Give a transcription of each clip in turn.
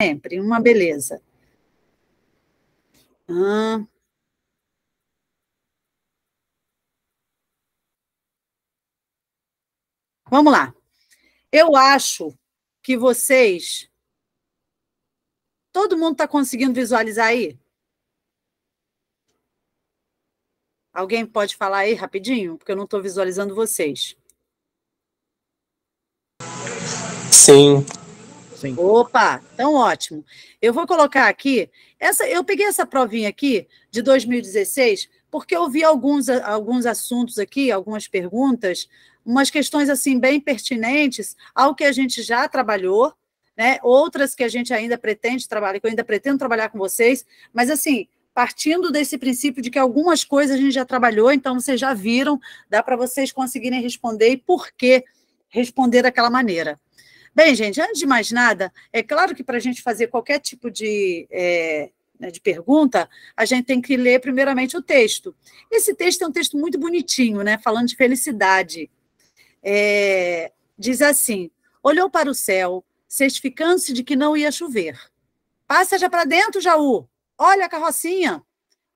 sempre, uma beleza. Ah. Vamos lá. Eu acho que vocês. Todo mundo está conseguindo visualizar aí? Alguém pode falar aí rapidinho? Porque eu não estou visualizando vocês. Sim, Sim. Opa, então ótimo. Eu vou colocar aqui, essa, eu peguei essa provinha aqui de 2016, porque eu vi alguns, alguns assuntos aqui, algumas perguntas, umas questões assim bem pertinentes ao que a gente já trabalhou, né? outras que a gente ainda pretende trabalhar, que eu ainda pretendo trabalhar com vocês, mas assim, partindo desse princípio de que algumas coisas a gente já trabalhou, então vocês já viram, dá para vocês conseguirem responder e por que responder daquela maneira. Bem, gente, antes de mais nada, é claro que para a gente fazer qualquer tipo de, é, né, de pergunta, a gente tem que ler primeiramente o texto. Esse texto é um texto muito bonitinho, né? Falando de felicidade. É, diz assim: olhou para o céu, certificando-se de que não ia chover. Passa já para dentro, Jaú. Olha a carrocinha.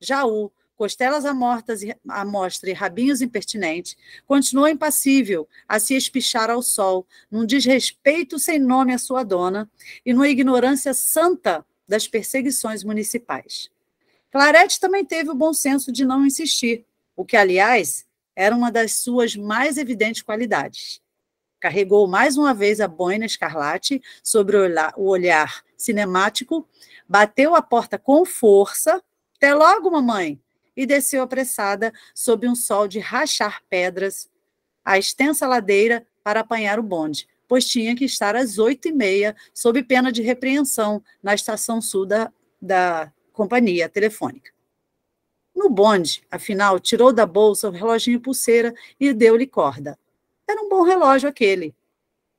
Jaú, costelas amortas, amostra e rabinhos impertinentes, continuou impassível a se espichar ao sol, num desrespeito sem nome à sua dona e numa ignorância santa das perseguições municipais. Clarete também teve o bom senso de não insistir, o que, aliás, era uma das suas mais evidentes qualidades. Carregou mais uma vez a boina escarlate sobre o olhar cinemático, bateu a porta com força. Até logo, mamãe! e desceu apressada sob um sol de rachar pedras a extensa ladeira para apanhar o bonde, pois tinha que estar às oito e meia, sob pena de repreensão, na estação sul da, da companhia telefônica. No bonde, afinal, tirou da bolsa o reloginho pulseira e deu-lhe corda. Era um bom relógio aquele.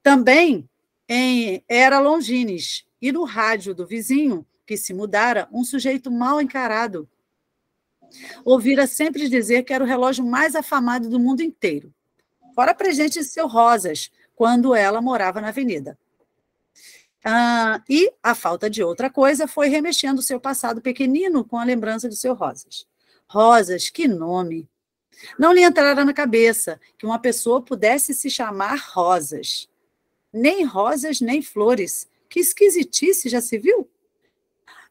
Também em, era longines, e no rádio do vizinho, que se mudara, um sujeito mal encarado, Ouvira sempre dizer que era o relógio mais afamado do mundo inteiro. Fora presente em seu Rosas, quando ela morava na avenida. Ah, e a falta de outra coisa foi remexendo seu passado pequenino com a lembrança de seu Rosas. Rosas, que nome! Não lhe entrara na cabeça que uma pessoa pudesse se chamar Rosas. Nem rosas, nem flores. Que esquisitice, já se viu?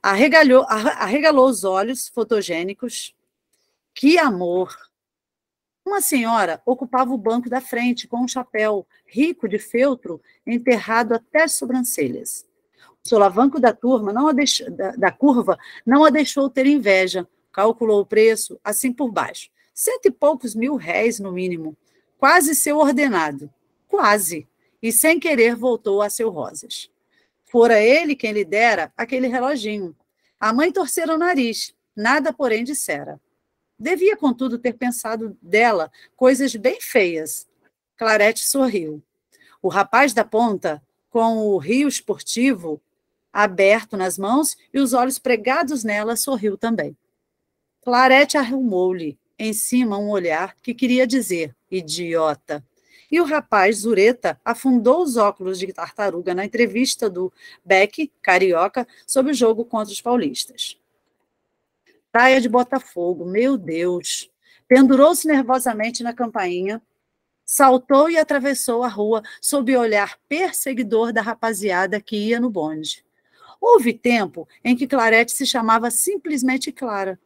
Arregalhou, arregalou os olhos fotogênicos. Que amor! Uma senhora ocupava o banco da frente com um chapéu rico de feltro enterrado até as sobrancelhas. O solavanco da turma não deix... da, da, curva não a deixou ter inveja. Calculou o preço assim por baixo. Cento e poucos mil réis, no mínimo. Quase seu ordenado. Quase. E sem querer voltou a seu Rosas. Fora ele quem lhe dera aquele reloginho. A mãe torcera o nariz, nada, porém, dissera. Devia, contudo, ter pensado dela coisas bem feias. Clarete sorriu. O rapaz da ponta, com o rio esportivo aberto nas mãos e os olhos pregados nela, sorriu também. Clarete arrumou-lhe em cima um olhar que queria dizer: idiota. E o rapaz, Zureta, afundou os óculos de tartaruga na entrevista do Beck, carioca, sobre o jogo contra os paulistas. Praia de Botafogo, meu Deus! Pendurou-se nervosamente na campainha, saltou e atravessou a rua sob o olhar perseguidor da rapaziada que ia no bonde. Houve tempo em que Clarete se chamava simplesmente Clara.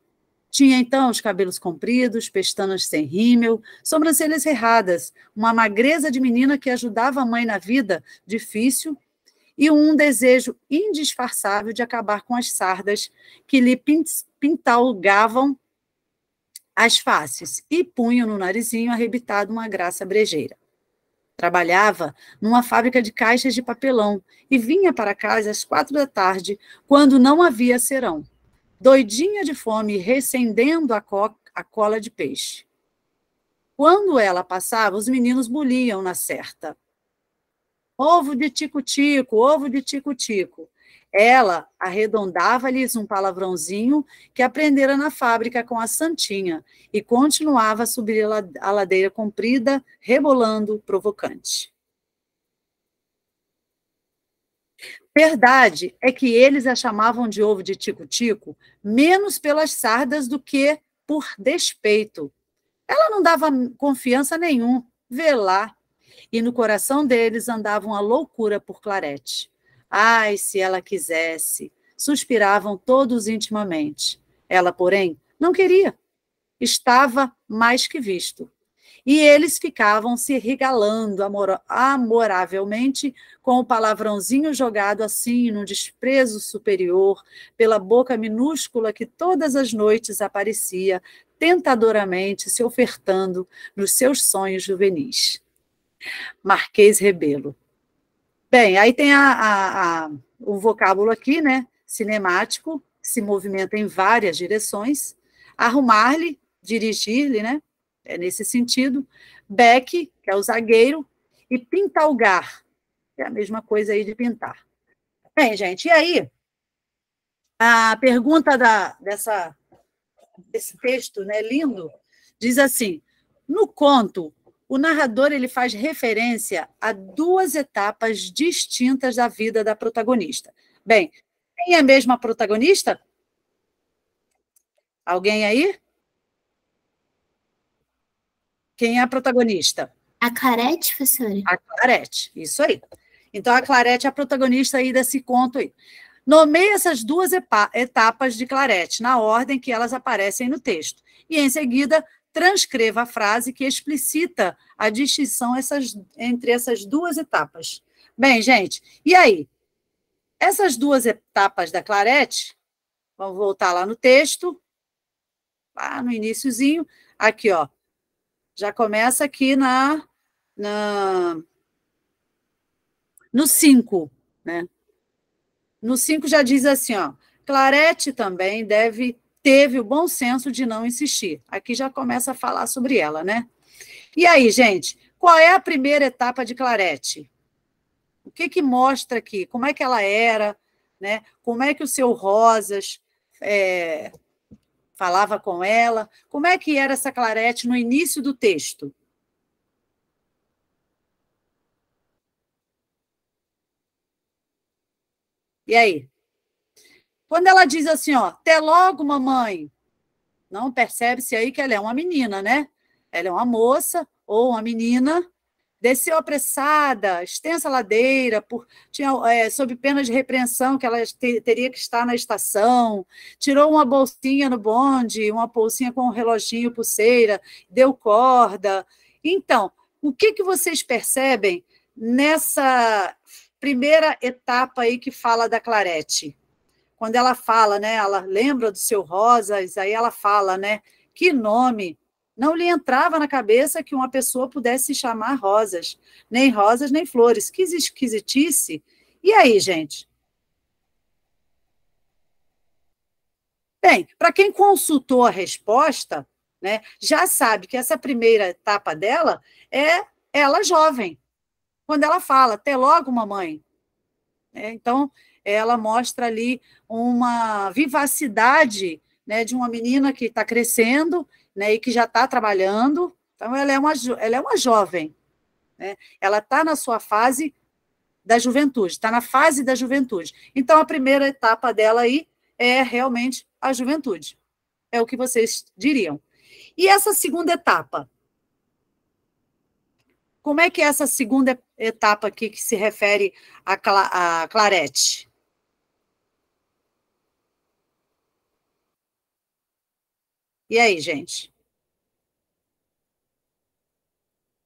Tinha então os cabelos compridos, pestanas sem rímel, sobrancelhas erradas, uma magreza de menina que ajudava a mãe na vida difícil e um desejo indisfarçável de acabar com as sardas que lhe pintalgavam as faces e punham no narizinho arrebitado uma graça brejeira. Trabalhava numa fábrica de caixas de papelão e vinha para casa às quatro da tarde, quando não havia serão doidinha de fome, recendendo a, co a cola de peixe. Quando ela passava, os meninos boliam na certa. Ovo de tico-tico, ovo de tico-tico. Ela arredondava-lhes um palavrãozinho que aprendera na fábrica com a Santinha e continuava a subir a ladeira comprida, rebolando, provocante. Verdade é que eles a chamavam de ovo de tico-tico menos pelas sardas do que por despeito. Ela não dava confiança nenhum, vê lá. E no coração deles andava uma loucura por Clarete. Ai, se ela quisesse! Suspiravam todos intimamente. Ela, porém, não queria. Estava mais que visto e eles ficavam se regalando amor, amoravelmente com o palavrãozinho jogado assim num desprezo superior pela boca minúscula que todas as noites aparecia tentadoramente se ofertando nos seus sonhos juvenis. Marquês Rebelo. Bem, aí tem a, a, a, vocábulo aqui, né? Cinemático, que se movimenta em várias direções. Arrumar-lhe, dirigir-lhe, né? é nesse sentido. Beck, que é o zagueiro, e pintalgar, que é a mesma coisa aí de pintar. Bem, gente, e aí? A pergunta da, dessa, desse texto, né, lindo, diz assim: no conto, o narrador ele faz referência a duas etapas distintas da vida da protagonista. Bem, quem é mesmo a protagonista? Alguém aí? Quem é a protagonista? A Clarete, professora. A Clarete, isso aí. Então, a Clarete é a protagonista aí desse conto aí. Nomeie essas duas etapas de Clarete, na ordem que elas aparecem no texto. E, em seguida, transcreva a frase que explicita a distinção essas, entre essas duas etapas. Bem, gente, e aí? Essas duas etapas da Clarete, vamos voltar lá no texto, lá no iníciozinho, aqui, ó, já começa aqui na, na no 5, né? No 5 já diz assim, ó, Clarete também deve teve o bom senso de não insistir. Aqui já começa a falar sobre ela, né? E aí, gente, qual é a primeira etapa de Clarete? O que que mostra aqui? Como é que ela era, né? Como é que o seu Rosas é, falava com ela? Como é que era essa Clarete no início do texto? E aí? Quando ela diz assim, ó, até logo, mamãe, não percebe-se aí que ela é uma menina, né? Ela é uma moça ou uma menina Desceu apressada, extensa ladeira, por, tinha, é, sob pena de repreensão que ela te, teria que estar na estação, tirou uma bolsinha no bonde, uma bolsinha com um reloginho pulseira, deu corda. Então, o que, que vocês percebem nessa primeira etapa aí que fala da Clarete? Quando ela fala, né? Ela lembra do seu Rosas, aí ela fala, né? Que nome não lhe entrava na cabeça que uma pessoa pudesse se chamar Rosas, nem Rosas, nem Flores. Que esquisitice. E aí, gente? Bem, para quem consultou a resposta, né, já sabe que essa primeira etapa dela é ela jovem, quando ela fala, até logo, mamãe. É, então, ela mostra ali uma vivacidade né, de uma menina que está crescendo né, e que já está trabalhando. Então, ela é uma, ela é uma jovem. Né? Ela está na sua fase da juventude, está na fase da juventude. Então, a primeira etapa dela aí é realmente a juventude. É o que vocês diriam. E essa segunda etapa? Como é que é essa segunda etapa aqui que se refere a, Cla a Clarete? E aí, gente?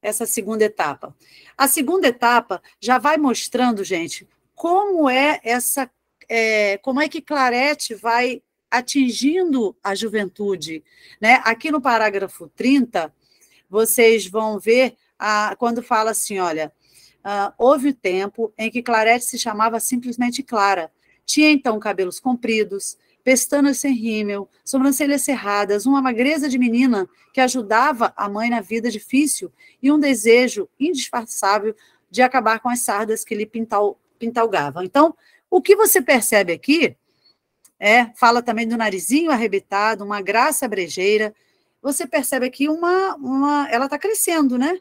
Essa segunda etapa. A segunda etapa já vai mostrando, gente, como é essa, é, como é que Clarete vai atingindo a juventude, né? Aqui no parágrafo 30, vocês vão ver a, quando fala assim, olha, uh, houve tempo em que Clarete se chamava simplesmente Clara. Tinha então cabelos compridos, pestanas sem rímel, sobrancelhas cerradas, uma magreza de menina que ajudava a mãe na vida difícil e um desejo indisfarçável de acabar com as sardas que lhe pintal, pintalgavam. Então, o que você percebe aqui é, fala também do narizinho arrebitado, uma graça brejeira. Você percebe aqui uma, uma ela está crescendo, né?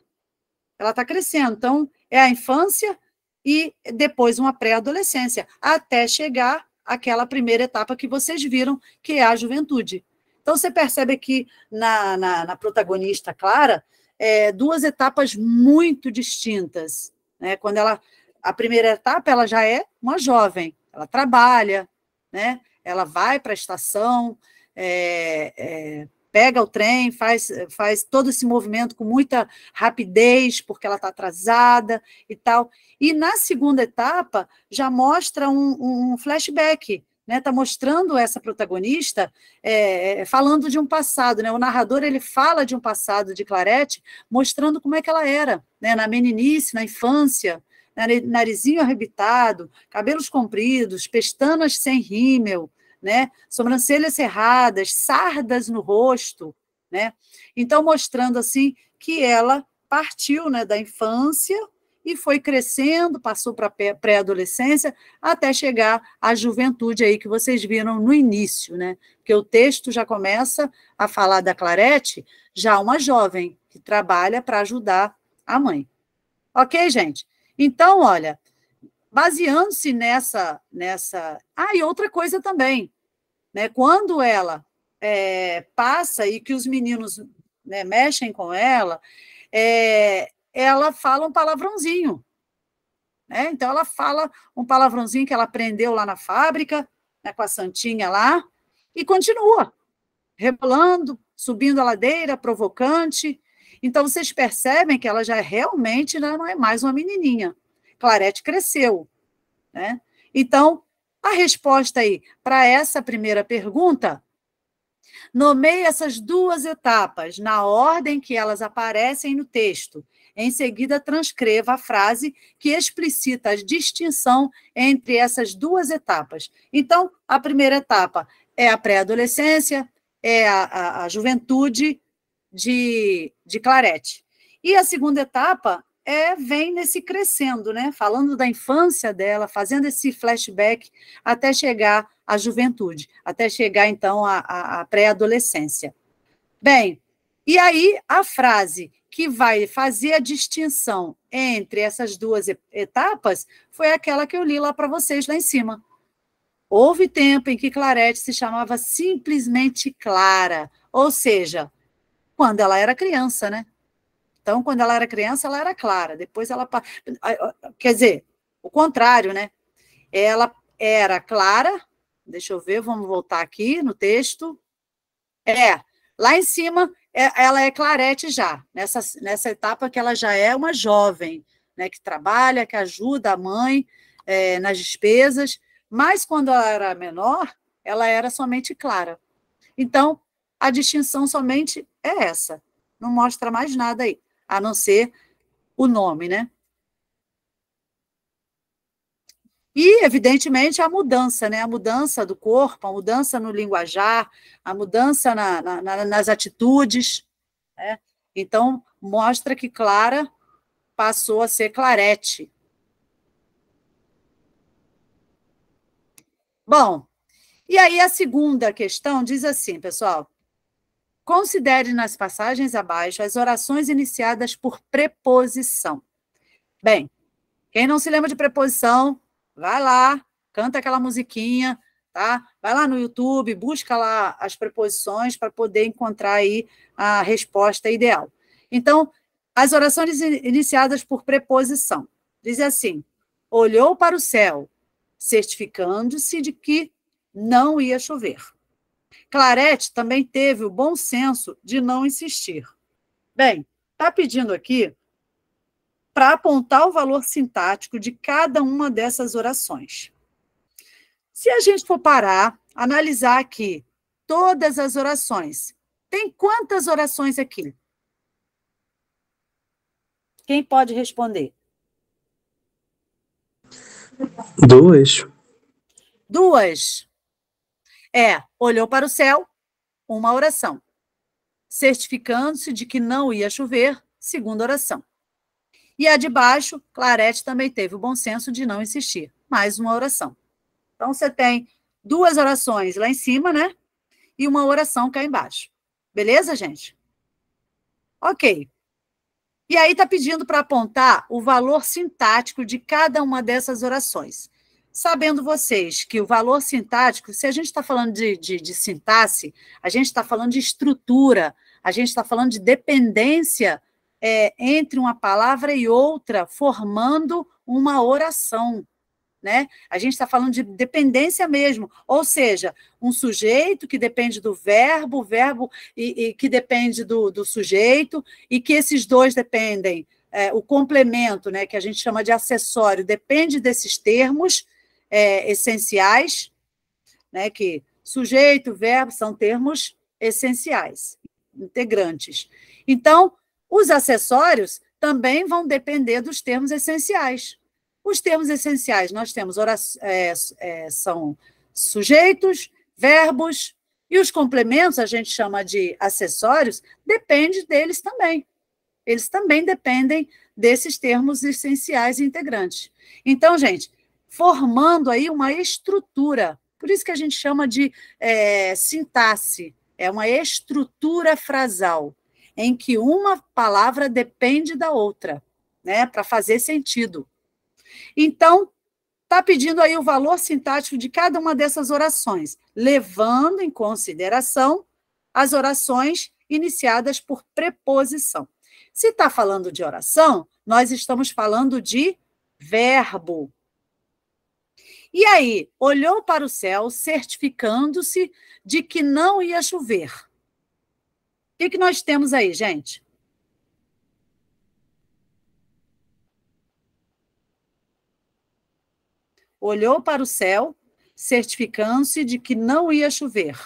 Ela está crescendo. Então, é a infância e depois uma pré-adolescência, até chegar aquela primeira etapa que vocês viram, que é a juventude. Então, você percebe aqui na, na, na protagonista Clara é, duas etapas muito distintas. Né? Quando ela. A primeira etapa ela já é uma jovem, ela trabalha, né? ela vai para a estação, é, é, pega o trem, faz, faz todo esse movimento com muita rapidez, porque ela está atrasada e tal. E na segunda etapa, já mostra um, um flashback está né, tá mostrando essa protagonista é, é, falando de um passado, né? O narrador ele fala de um passado de Clarete, mostrando como é que ela era, né, Na meninice, na infância, né? narizinho arrebitado, cabelos compridos, pestanas sem rímel, né? sobrancelhas cerradas, sardas no rosto, né? Então mostrando assim que ela partiu, né, da infância e foi crescendo, passou para pré-adolescência até chegar à juventude aí que vocês viram no início, né? Porque o texto já começa a falar da Clarete, já uma jovem que trabalha para ajudar a mãe. OK, gente? Então, olha, baseando-se nessa, nessa. Ah, e outra coisa também, né? Quando ela é, passa e que os meninos né, mexem com ela, é, ela fala um palavrãozinho. Né? Então, ela fala um palavrãozinho que ela aprendeu lá na fábrica, né, com a Santinha lá, e continua rebolando, subindo a ladeira, provocante. Então, vocês percebem que ela já realmente não é mais uma menininha. Claret cresceu. Né? Então, a resposta aí para essa primeira pergunta, nomeie essas duas etapas na ordem que elas aparecem no texto. Em seguida, transcreva a frase que explicita a distinção entre essas duas etapas. Então, a primeira etapa é a pré-adolescência, é a, a, a, juventude de, de Clarete. E a segunda etapa é, vem nesse crescendo, né? Falando da infância dela, fazendo esse flashback até chegar à juventude, até chegar então à, à pré-adolescência. Bem, e aí a frase que vai fazer a distinção entre essas duas etapas foi aquela que eu li lá para vocês lá em cima. Houve tempo em que Clarete se chamava simplesmente Clara, ou seja, quando ela era criança, né? Então, quando ela era criança, ela era clara. Depois ela. Quer dizer, o contrário, né? Ela era clara. Deixa eu ver, vamos voltar aqui no texto. É, lá em cima, é, ela é clarete já, nessa, nessa etapa que ela já é uma jovem, né? Que trabalha, que ajuda a mãe é, nas despesas. Mas quando ela era menor, ela era somente clara. Então, a distinção somente é essa. Não mostra mais nada aí a não ser o nome, né? E, evidentemente, a mudança, né? A mudança do corpo, a mudança no linguajar, a mudança na, na, nas atitudes. Né? Então, mostra que Clara passou a ser Clarete. Bom, e aí a segunda questão diz assim, pessoal: Considere nas passagens abaixo as orações iniciadas por preposição. Bem, quem não se lembra de preposição, vai lá, canta aquela musiquinha, tá? Vai lá no YouTube, busca lá as preposições para poder encontrar aí a resposta ideal. Então, as orações iniciadas por preposição. Diz assim: olhou para o céu, certificando-se de que não ia chover. Claret também teve o bom senso de não insistir. Bem, está pedindo aqui para apontar o valor sintático de cada uma dessas orações. Se a gente for parar, analisar aqui todas as orações, tem quantas orações aqui? Quem pode responder? Duas. Duas. É, olhou para o céu, uma oração, certificando-se de que não ia chover, segunda oração. E a de baixo, Clarete também teve o bom senso de não insistir, mais uma oração. Então você tem duas orações lá em cima, né? E uma oração cá embaixo. Beleza, gente? Ok. E aí está pedindo para apontar o valor sintático de cada uma dessas orações sabendo vocês que o valor sintático, se a gente está falando de, de, de sintaxe, a gente está falando de estrutura, a gente está falando de dependência é, entre uma palavra e outra, formando uma oração. Né? A gente está falando de dependência mesmo, ou seja, um sujeito que depende do verbo, o verbo e, e que depende do, do, sujeito, e que esses dois dependem, é, o complemento, né, que a gente chama de acessório, depende desses termos, é, essenciais, né, que sujeito, verbo são termos essenciais, integrantes. Então, os acessórios também vão depender dos termos essenciais. Os termos essenciais nós temos é, é, são sujeitos, verbos e os complementos a gente chama de acessórios. Depende deles também. Eles também dependem desses termos essenciais e integrantes. Então, gente, formando aí uma estrutura. Por isso que a gente chama de é, sintaxe, é uma estrutura frasal, em que uma palavra depende da outra, né, para fazer sentido. Então, está pedindo aí o valor sintático de cada uma dessas orações, levando em consideração as orações iniciadas por preposição. Se está falando de oração, nós estamos falando de verbo, e aí, olhou para o céu, certificando-se de que não ia chover. O que, que nós temos aí, gente? Olhou para o céu, certificando-se de que não ia chover.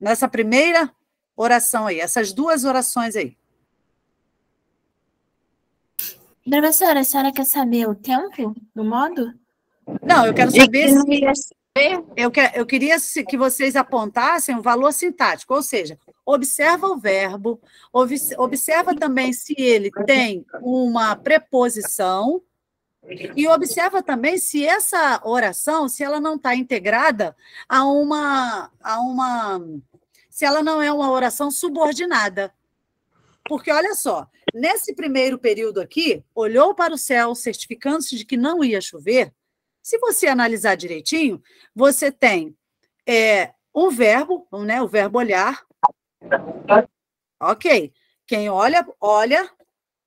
Nessa primeira oração aí, essas duas orações aí. Professora, a senhora quer saber o tempo do modo? Não, eu quero saber se... Eu, eu queria que vocês apontassem o um valor sintático, ou seja, observa o verbo, observa também se ele tem uma preposição e observa também se essa oração, se ela não está integrada a uma, a uma, se ela não é uma oração subordinada. Porque olha só, nesse primeiro período aqui, olhou para o céu, certificando-se de que não ia chover. Se você analisar direitinho, você tem é, um verbo, né, o verbo olhar. Ok. Quem olha, olha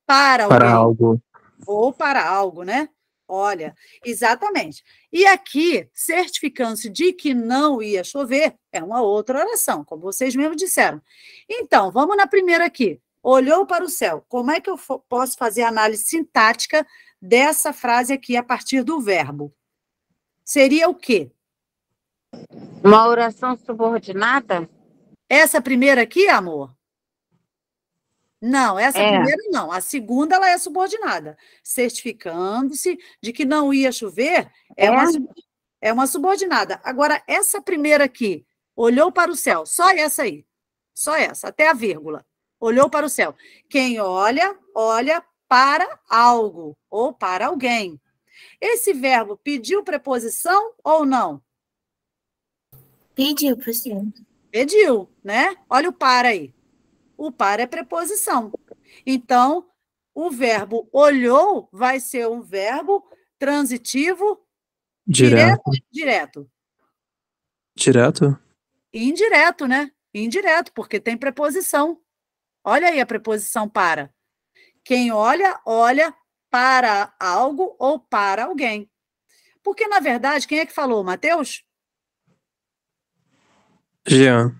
para, para algo. Ou para algo, né? Olha, exatamente. E aqui, certificando-se de que não ia chover, é uma outra oração, como vocês mesmos disseram. Então, vamos na primeira aqui olhou para o céu. Como é que eu posso fazer análise sintática dessa frase aqui a partir do verbo? Seria o quê? Uma oração subordinada? Essa primeira aqui, amor? Não, essa é. primeira não. A segunda ela é subordinada, certificando-se de que não ia chover, é, é. Uma, é uma subordinada. Agora, essa primeira aqui, olhou para o céu, só essa aí. Só essa, até a vírgula olhou para o céu. Quem olha, olha para algo ou para alguém. Esse verbo pediu preposição ou não? Pediu, professor. Pediu, né? Olha o para aí. O para é preposição. Então, o verbo olhou vai ser um verbo transitivo direto. Direto. Direto? Indireto, né? Indireto, porque tem preposição. Olha aí a preposição para. Quem olha, olha para algo ou para alguém. Porque, na verdade, quem é que falou, Mateus? Jean.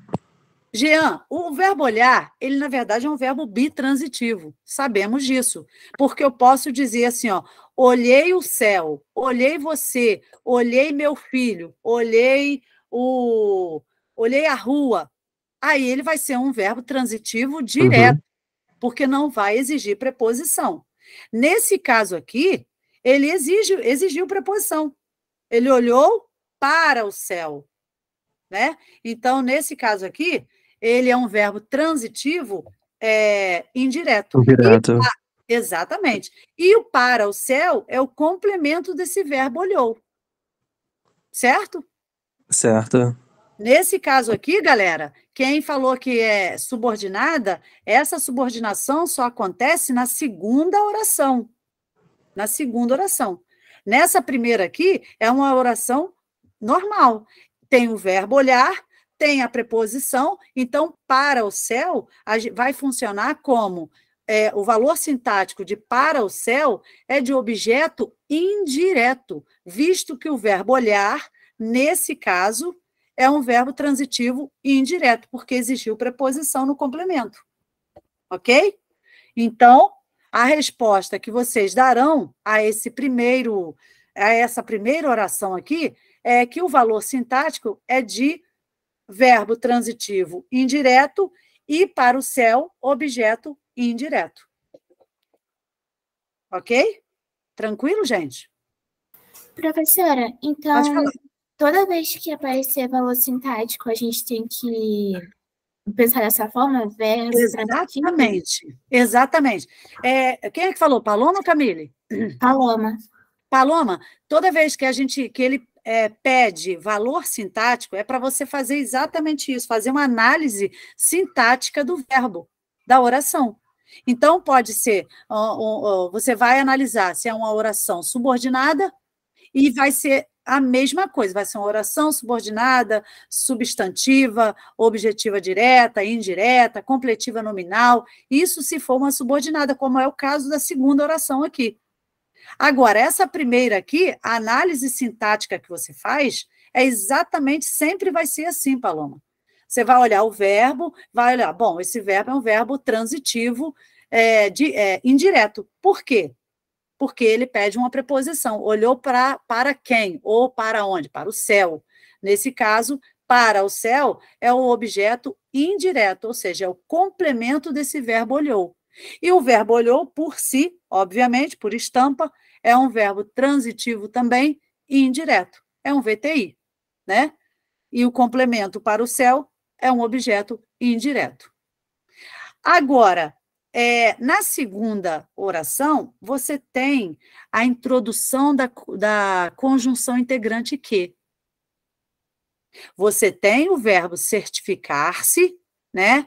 Jean, o verbo olhar, ele na verdade é um verbo bitransitivo. Sabemos disso. Porque eu posso dizer assim, ó, olhei o céu, olhei você, olhei meu filho, olhei o olhei a rua aí ele vai ser um verbo transitivo uhum. direto, uhum. porque não vai exigir preposição. Nesse caso aqui, ele exige, exigiu preposição. Ele olhou para o céu, né? Então, nesse caso aqui, ele é um verbo transitivo é, indireto. Indireto. exatamente. E o para o céu é o complemento desse verbo olhou. Certo? Certo. Nesse caso aqui, galera, quem falou que é subordinada, essa subordinação só acontece na segunda oração. Na segunda oração. Nessa primeira aqui, é uma oração normal. Tem o verbo olhar, tem a preposição, então, para o céu, vai funcionar como é, o valor sintático de para o céu é de objeto indireto, visto que o verbo olhar, nesse caso, é um verbo transitivo indireto, porque existiu preposição no complemento. Ok? Então, a resposta que vocês darão a esse primeiro a essa primeira oração aqui é que o valor sintático é de verbo transitivo indireto e para o céu objeto indireto. OK? Tranquilo, gente? Professora, então toda vez que aparecer valor sintático, a gente tem que pensar dessa forma, ver. Exatamente, exatamente. É, quem é que falou? Paloma ou Camille? Paloma. Paloma, toda vez que a gente que ele é, pede valor sintático, é para você fazer exatamente isso, fazer uma análise sintática do verbo, da oração. Então, pode ser, ó, ó, você vai analisar se é uma oração subordinada e vai ser a mesma coisa, vai ser uma oração subordinada, substantiva, objetiva direta, indireta, completiva nominal, isso se for uma subordinada, como é o caso da segunda oração aqui. Agora, essa primeira aqui, a análise sintática que você faz, é exatamente, sempre vai ser assim, Paloma. Você vai olhar o verbo, vai olhar, bom, esse verbo é um verbo transitivo é, de, é, indireto. Por quê? porque ele pede uma preposição. Olhou pra, para quem ou para onde? Para o céu. Nesse caso, para o céu é o objeto indireto, ou seja, é o complemento desse verbo olhou. E o verbo olhou por si, obviamente, por estampa, é um verbo transitivo também indireto. É um VTI, né? E o complemento para o céu é um objeto indireto. Agora, é, na segunda oração, você tem a introdução da, da conjunção integrante que. Você tem o verbo certificar-se, né?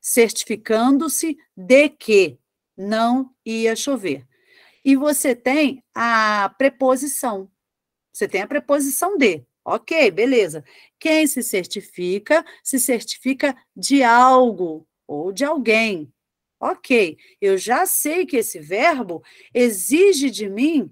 Certificando-se de que não ia chover. E você tem a preposição. Você tem a preposição de. Ok, beleza. Quem se certifica, se certifica de algo ou de alguém. Ok, eu já sei que esse verbo exige de mim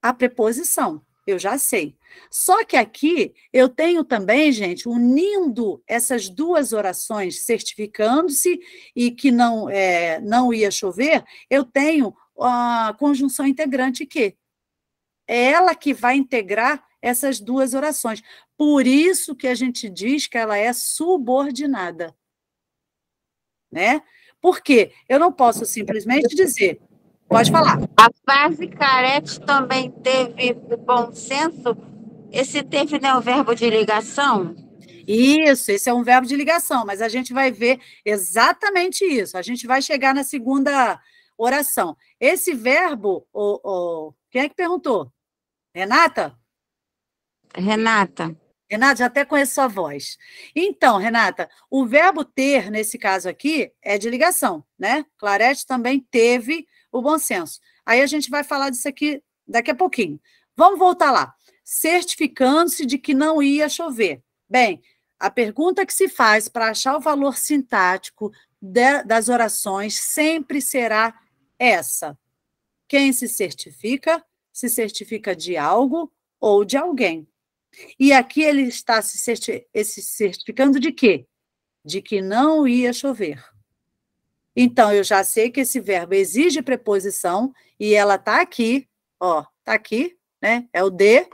a preposição. Eu já sei. Só que aqui eu tenho também, gente, unindo essas duas orações, certificando-se e que não, é, não ia chover, eu tenho a conjunção integrante que é ela que vai integrar essas duas orações. Por isso que a gente diz que ela é subordinada, né? Por quê? Eu não posso simplesmente dizer. Pode falar. A frase carete também teve bom senso. Esse teve é o verbo de ligação? Isso, esse é um verbo de ligação, mas a gente vai ver exatamente isso. A gente vai chegar na segunda oração. Esse verbo, o, o... quem é que perguntou? Renata? Renata. Renata, já até conheço sua voz. Então, Renata, o verbo ter, nesse caso aqui, é de ligação, né? Clarete também teve o bom senso. Aí a gente vai falar disso aqui daqui a pouquinho. Vamos voltar lá. Certificando-se de que não ia chover. Bem, a pergunta que se faz para achar o valor sintático de, das orações sempre será essa: quem se certifica? Se certifica de algo ou de alguém. E aqui ele está se certificando de quê? De que não ia chover. Então, eu já sei que esse verbo exige preposição e ela está aqui, ó, está aqui, né? É o de,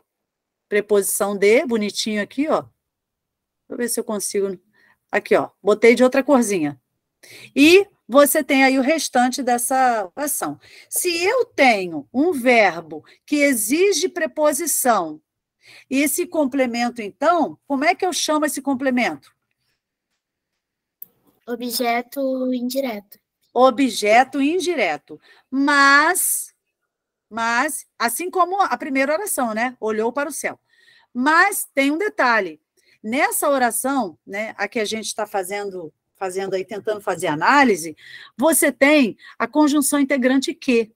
preposição de, bonitinho aqui, ó. Deixa eu ver se eu consigo. Aqui, ó, botei de outra corzinha. E você tem aí o restante dessa ação. Se eu tenho um verbo que exige preposição e esse complemento, então, como é que eu chamo esse complemento? Objeto indireto. Objeto indireto. Mas, mas, assim como a primeira oração, né? Olhou para o céu. Mas tem um detalhe. Nessa oração, né, a que a gente está fazendo, fazendo aí, tentando fazer análise, você tem a conjunção integrante que.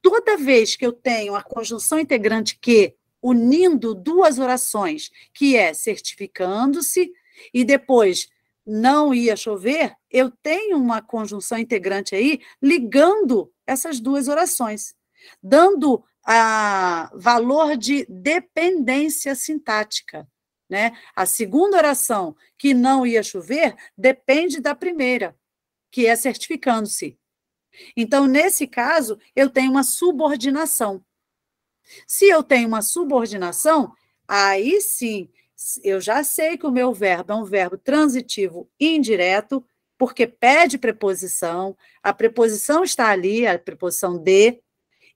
Toda vez que eu tenho a conjunção integrante que unindo duas orações, que é certificando-se e depois não ia chover, eu tenho uma conjunção integrante aí ligando essas duas orações, dando a ah, valor de dependência sintática. Né? A segunda oração, que não ia chover, depende da primeira, que é certificando-se. Então, nesse caso, eu tenho uma subordinação. Se eu tenho uma subordinação, aí sim, eu já sei que o meu verbo é um verbo transitivo indireto, porque pede preposição, a preposição está ali, a preposição de.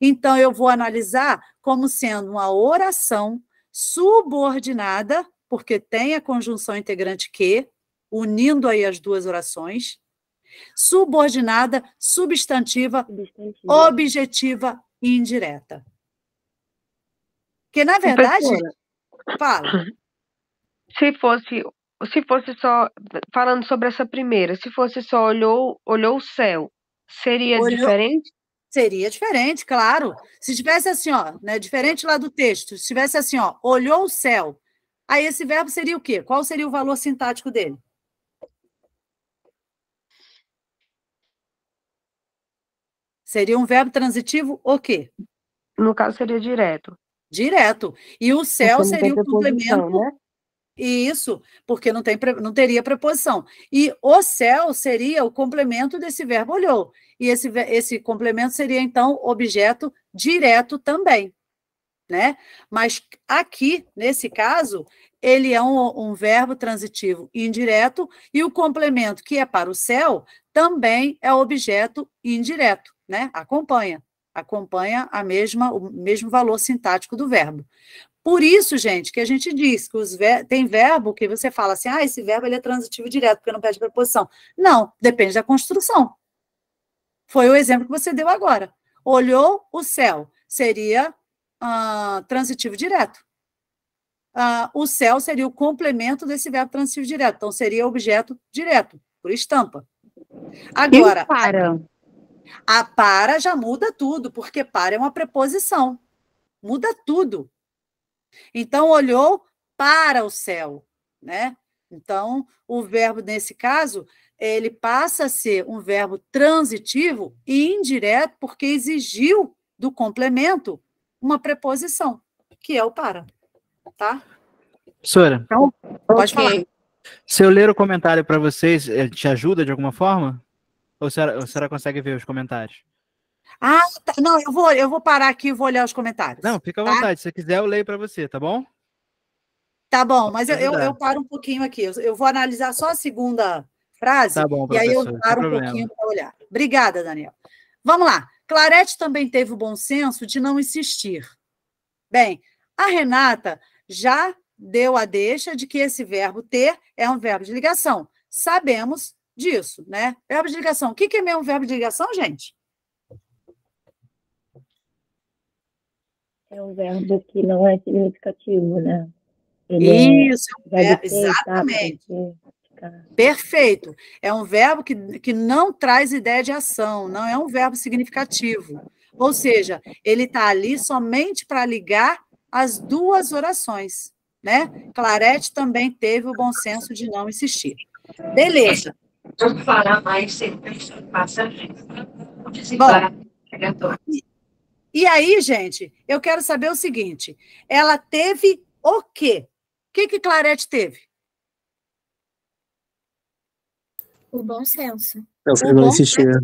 Então, eu vou analisar como sendo uma oração subordinada, porque tem a conjunção integrante que, unindo aí as duas orações, subordinada, substantiva, substantiva. objetiva e indireta. Porque, na verdade, fala. Se fosse, se fosse só, falando sobre essa primeira, se fosse só olhou, olhou o céu, seria olhou, diferente? Seria diferente, claro. Se tivesse assim, ó, né, diferente lá do texto, se tivesse assim, ó, olhou o céu, aí esse verbo seria o quê? Qual seria o valor sintático dele? Seria um verbo transitivo o quê? No caso, seria direto. Direto. E o céu seria o complemento. Né? Isso, porque não, tem, não teria preposição. E o céu seria o complemento desse verbo olhou. E esse, esse complemento seria, então, objeto direto também. Né? Mas aqui, nesse caso, ele é um, um verbo transitivo indireto e o complemento que é para o céu também é objeto indireto, né? Acompanha acompanha a mesma, o mesmo valor sintático do verbo. Por isso, gente, que a gente diz que ver... tem verbo que você fala assim, ah, esse verbo ele é transitivo direto, porque não pede preposição. Não, depende da construção. Foi o exemplo que você deu agora. Olhou o céu, seria ah, transitivo direto. Ah, o céu seria o complemento desse verbo transitivo direto, então seria objeto direto, por estampa. Agora. E para? A para já muda tudo, porque para é uma preposição. Muda tudo. Então, olhou para o céu, né? Então, o verbo, nesse caso, ele passa a ser um verbo transitivo e indireto, porque exigiu do complemento uma preposição, que é o para. Tá? Professora. Então, pode okay. falar. Se eu ler o comentário para vocês, eh, te ajuda de alguma forma? Ou será, ou será consegue ver os comentários? Ah, tá. não, eu vou, eu vou parar aqui e vou olhar os comentários. Não, fica à tá? vontade. Se você quiser, eu leio para você, tá bom? Tá bom, mas eu, eu, eu, paro um pouquinho aqui. Eu vou analisar só a segunda frase tá bom, e aí eu paro um problema. pouquinho para olhar. Obrigada, Daniel. Vamos lá. Clarete também teve o bom senso de não insistir. Bem, a Renata já deu a deixa de que esse verbo ter é um verbo de ligação. Sabemos disso, né? Verbo de ligação. O que, é mesmo verbo de ligação, gente? É um verbo que não é significativo, né? Ele é Isso, é, é, exatamente. Perfeito. É um verbo que, que não traz ideia de ação, não é um verbo significativo. Ou seja, ele está ali somente para ligar as duas orações, né? Clarete também teve o bom senso de não insistir. Beleza não fará mais serviço de passageiro. O e, e aí, gente, eu quero saber o seguinte: ela teve o quê? O que, que Clarete teve? O bom senso. o não né?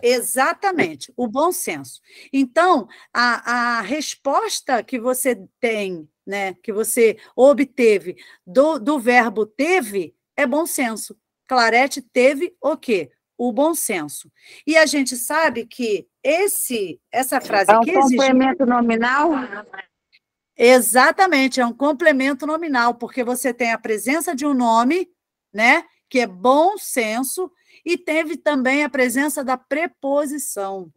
Exatamente, o bom senso. Então, a, a resposta que você tem, né, que você obteve do, do verbo teve, é bom senso. Claret teve o quê? O bom senso. E a gente sabe que esse essa frase é um complemento existe... nominal? Exatamente, é um complemento nominal, porque você tem a presença de um nome, né, que é bom senso, e teve também a presença da preposição.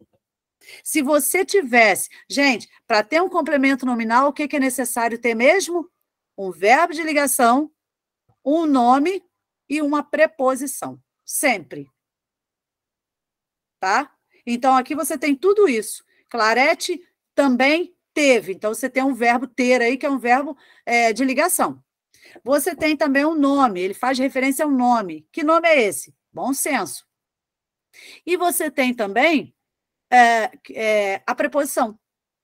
Se você tivesse, gente, para ter um complemento nominal, o que é necessário ter mesmo? Um verbo de ligação, um nome e uma preposição, sempre. Tá? Então, aqui você tem tudo isso. Clarete também teve. Então, você tem um verbo ter aí, que é um verbo é, de ligação. Você tem também um nome, ele faz referência a um nome. Que nome é esse? Bom senso. E você tem também é, é, a preposição.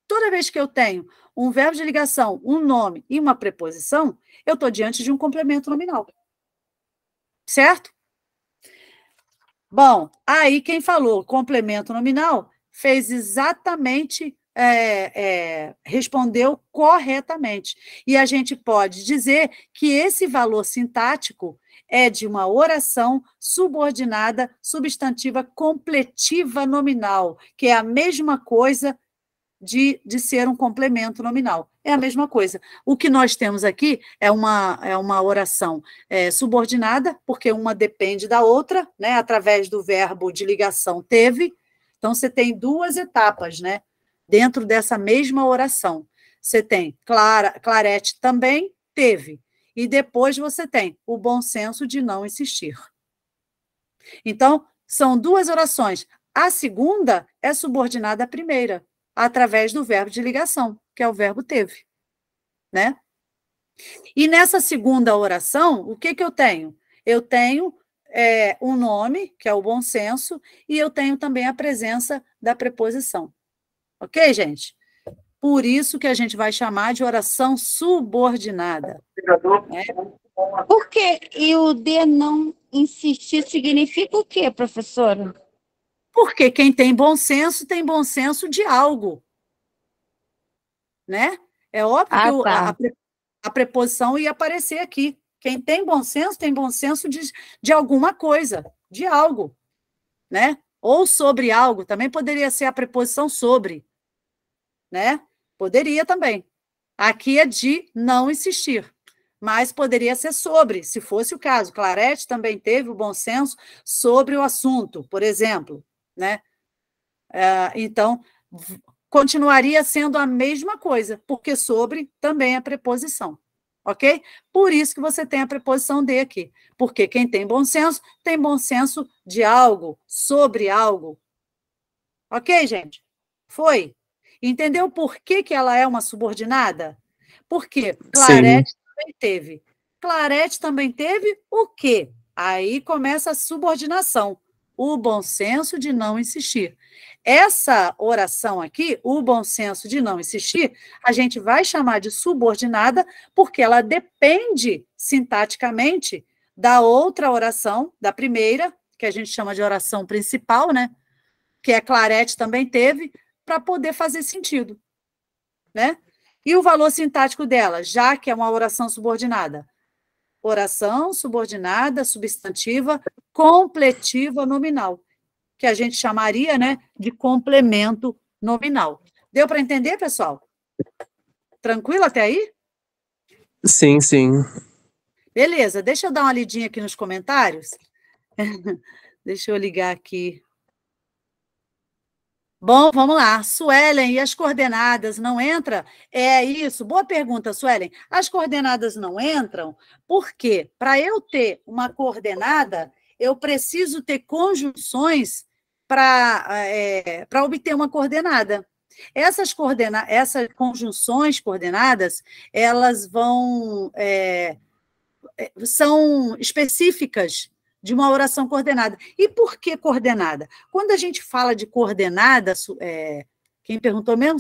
Toda vez que eu tenho um verbo de ligação, um nome e uma preposição, eu estou diante de um complemento nominal certo? Bom, aí quem falou complemento nominal fez exatamente, é, é, respondeu corretamente. E a gente pode dizer que esse valor sintático é de uma oração subordinada substantiva completiva nominal, que é a mesma coisa de, de ser um complemento nominal. É a mesma coisa. O que nós temos aqui é uma, é uma oração é, subordinada, porque uma depende da outra, né? através do verbo de ligação teve. Então, você tem duas etapas né? dentro dessa mesma oração. Você tem Clara, Clarete também teve. E depois você tem o bom senso de não insistir. Então, são duas orações. A segunda é subordinada à primeira através do verbo de ligação, que é o verbo teve, né? E nessa segunda oração, o que que eu tenho? Eu tenho é, um nome, que é o bom senso, e eu tenho também a presença da preposição. Ok, gente? Por isso que a gente vai chamar de oração subordinada. Né? Por quê? E o D não insistir significa o quê, professora? Porque quem tem bom senso tem bom senso de algo. Né? É óbvio ah, que tá. a, a, preposição ia aparecer aqui. Quem tem bom senso tem bom senso de, de alguma coisa, de algo. Né? Ou sobre algo, também poderia ser a preposição sobre. Né? Poderia também. Aqui é de não insistir mas poderia ser sobre, se fosse o caso. Clarete também teve o bom senso sobre o assunto, por exemplo né? É, então, continuaria sendo a mesma coisa, porque sobre também é preposição, ok? Por isso que você tem a preposição de aqui, porque quem tem bom senso, tem bom senso de algo, sobre algo. Ok, gente? Foi? Entendeu por que, que ela é uma subordinada? Porque Clarete Sim. também teve. Clarete também teve o quê? Aí começa a subordinação o bom senso de não insistir. Essa oração aqui, o bom senso de não insistir, a gente vai chamar de subordinada, porque ela depende sintaticamente da outra oração, da primeira, que a gente chama de oração principal, né? Que a Clarete também teve, para poder fazer sentido, né? E o valor sintático dela, já que é uma oração subordinada, oração subordinada, substantiva, completiva nominal, que a gente chamaria né, de complemento nominal. Deu para entender, pessoal? Tranquilo até aí? Sim, sim. Beleza, deixa eu dar uma lidinha aqui nos comentários. deixa eu ligar aqui Bom, vamos lá. Suelen, e as coordenadas não entram? É isso, boa pergunta, Suelen. As coordenadas não entram porque, para eu ter uma coordenada, eu preciso ter conjunções para é, obter uma coordenada. Essas, coordena essas conjunções coordenadas, elas vão. É, é são específicas de uma oração coordenada. E por que coordenada? Quando a gente fala de coordenada, é, quem perguntou mesmo?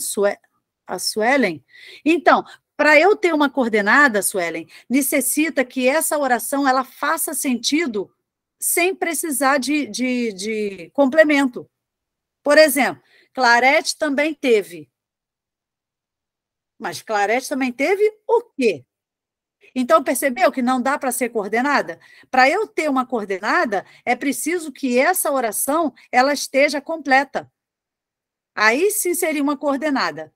a Suelen? Então, para eu ter uma coordenada, Suelen, necessita que essa oração ela faça sentido sem precisar de, de, de complemento. Por exemplo, Clarete também teve. Mas Clarete também teve o quê? Então, percebeu que não dá para ser coordenada? Para eu ter uma coordenada, é preciso que essa oração ela esteja completa. Aí sim seria uma coordenada.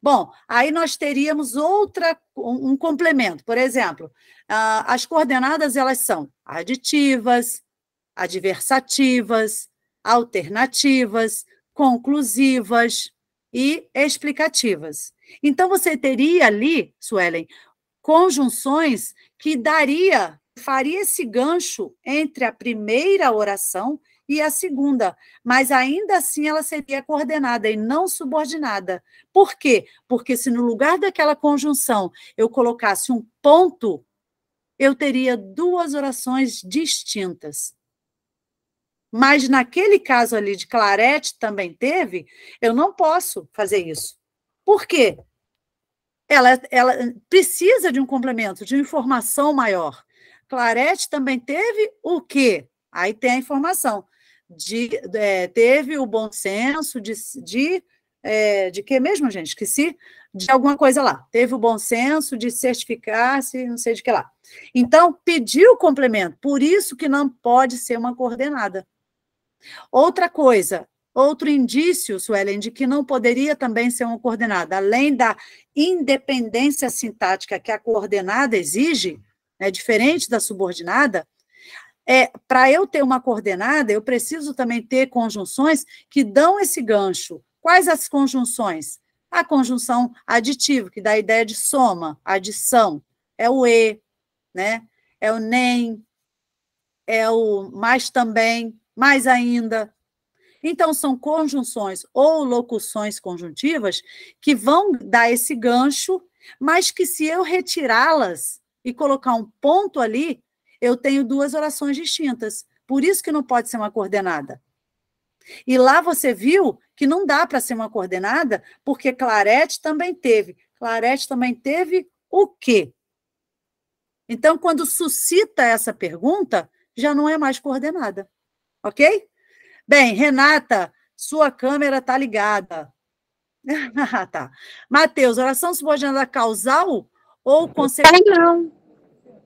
Bom, aí nós teríamos outra um complemento. Por exemplo, ah, as coordenadas elas são aditivas, adversativas, alternativas, conclusivas e explicativas. Então você teria ali, Suelen, conjunções que daria, faria esse gancho entre a primeira oração e a segunda, mas ainda assim ela seria coordenada e não subordinada. Por quê? Porque se no lugar daquela conjunção eu colocasse um ponto, eu teria duas orações distintas. Mas naquele caso ali de Clarete também teve, eu não posso fazer isso. Por quê? ela, ela precisa de um complemento, de informação maior. Clarete também teve o quê? Aí tem a informação. De, é, teve o bom senso de, de, é, de que mesmo, gente? Esqueci de alguma coisa lá. Teve o bom senso de certificar-se, não sei de que lá. Então, pediu o complemento, por isso que não pode ser uma coordenada. Outra coisa, Outro indício, Suelen, de que não poderia também ser uma coordenada, além da independência sintática que a coordenada exige, né, diferente da subordinada, é, para eu ter uma coordenada, eu preciso também ter conjunções que dão esse gancho. Quais as conjunções? A conjunção aditivo que dá a ideia de soma, adição, é o e, né? é o nem, é o mais também, mais ainda. Então, são conjunções ou locuções conjuntivas que vão dar esse gancho, mas que se eu retirá-las e colocar um ponto ali, eu tenho duas orações distintas. Por isso que não pode ser uma coordenada. E lá você viu que não dá para ser uma coordenada, porque Clarete também teve. Clarete também teve o quê? Então, quando suscita essa pergunta, já não é mais coordenada. Ok? Bem, Renata, sua câmera está ligada. Ah, tá. Matheus, oração subordinada causal ou consequência? Não.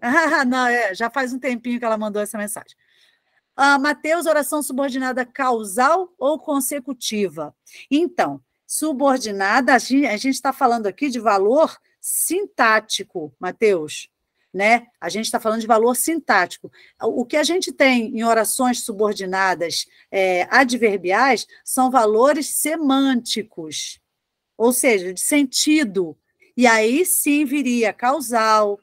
Ah, não, é, já faz um tempinho que ela mandou essa mensagem. Ah, Mateus, oração subordinada causal ou consecutiva? Então, subordinada, a gente está falando aqui de valor sintático, Mateus né? A gente está falando de valor sintático. O que a gente tem em orações subordinadas é, adverbiais são valores semânticos, ou seja, de sentido. E aí sim viria causal.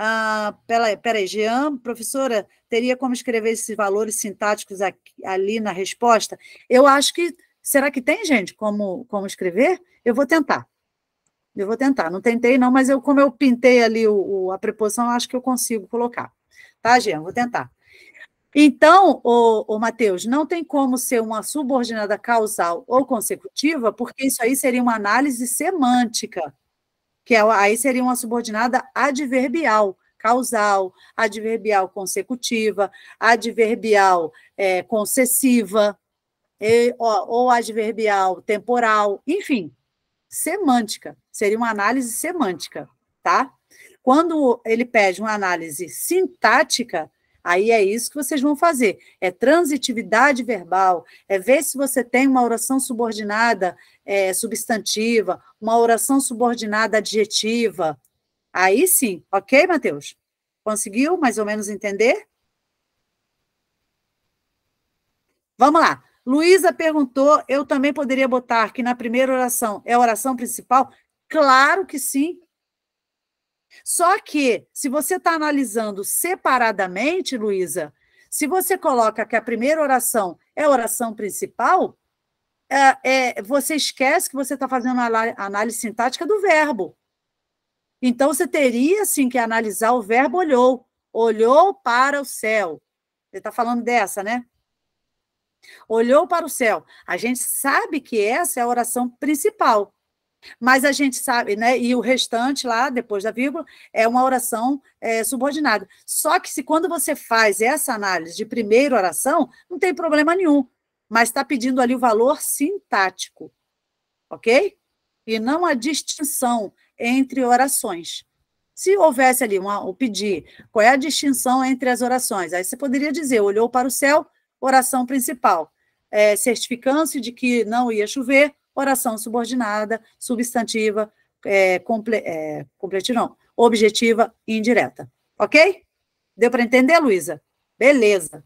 Ah, peraí, peraí, Jean, professora, teria como escrever esses valores sintáticos aqui, ali na resposta? Eu acho que. Será que tem, gente, como, como escrever? Eu vou tentar. Eu vou tentar. Não tentei, não, mas eu, como eu pintei ali o, o a preposição, acho que eu consigo colocar. Tá, Jean? Vou tentar. Então, o, o Matheus, não tem como ser uma subordinada causal ou consecutiva, porque isso aí seria uma análise semântica, que é, aí seria uma subordinada adverbial, causal, adverbial consecutiva, adverbial é, concessiva, e, ou adverbial temporal, enfim, semântica seria uma análise semântica, tá? Quando ele pede uma análise sintática, aí é isso que vocês vão fazer: é transitividade verbal, é ver se você tem uma oração subordinada é, substantiva, uma oração subordinada adjetiva. Aí sim, ok, Matheus? Conseguiu mais ou menos entender? Vamos lá. Luísa perguntou, eu também poderia botar que na primeira oração é a oração principal? Claro que sim. Só que, se você está analisando separadamente, Luísa, se você coloca que a primeira oração é a oração principal, é, é, você esquece que você está fazendo a análise sintática do verbo. Então, você teria, sim, que analisar o verbo olhou. Olhou para o céu. Você está falando dessa, né? Olhou para o céu. A gente sabe que essa é a oração principal. Mas a gente sabe, né? E o restante lá, depois da vírgula, é uma oração é, subordinada. Só que se quando você faz essa análise de primeira oração, não tem problema nenhum. Mas está pedindo ali o valor sintático, ok? E não a distinção entre orações. Se houvesse ali uma, o pedir, qual é a distinção entre as orações? Aí você poderia dizer, olhou para o céu, oração principal, é, certificando-se de que não ia chover, oração subordinada, substantiva, é, comple, é, complete não, objetiva e indireta. Ok? Deu para entender, Luísa? Beleza.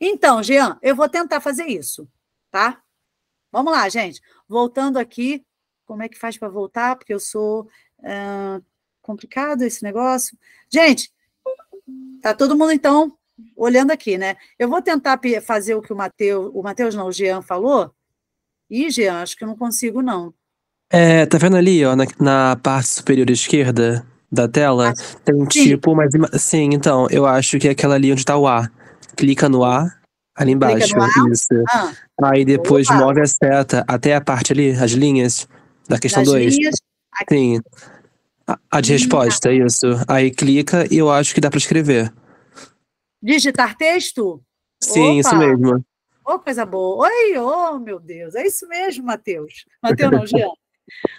Então, Jean, eu vou tentar fazer isso, tá? Vamos lá, gente. Voltando aqui, como é que faz para voltar? Porque eu sou complicado esse negócio. Gente, tá todo mundo então olhando aqui, né? Eu vou tentar fazer o que o Matheus, o Matheus não, o Jean falou, Ih, Jean, acho que eu não consigo, não. É, tá vendo ali, ó, na, na parte superior esquerda da tela? Ah, tem um tipo, mas. Sim, então, eu acho que é aquela ali onde tá o A. Clica no A, ali embaixo. Isso. Ah, Aí depois opa. move a seta até a parte ali, as linhas, da questão 2. Sim. A, a de resposta, isso. Aí clica e eu acho que dá para escrever. Digitar texto? Sim, opa. isso mesmo. Ô, oh, coisa boa. Oi, ô, oh, meu Deus. É isso mesmo, Matheus. Matheus não, Jean.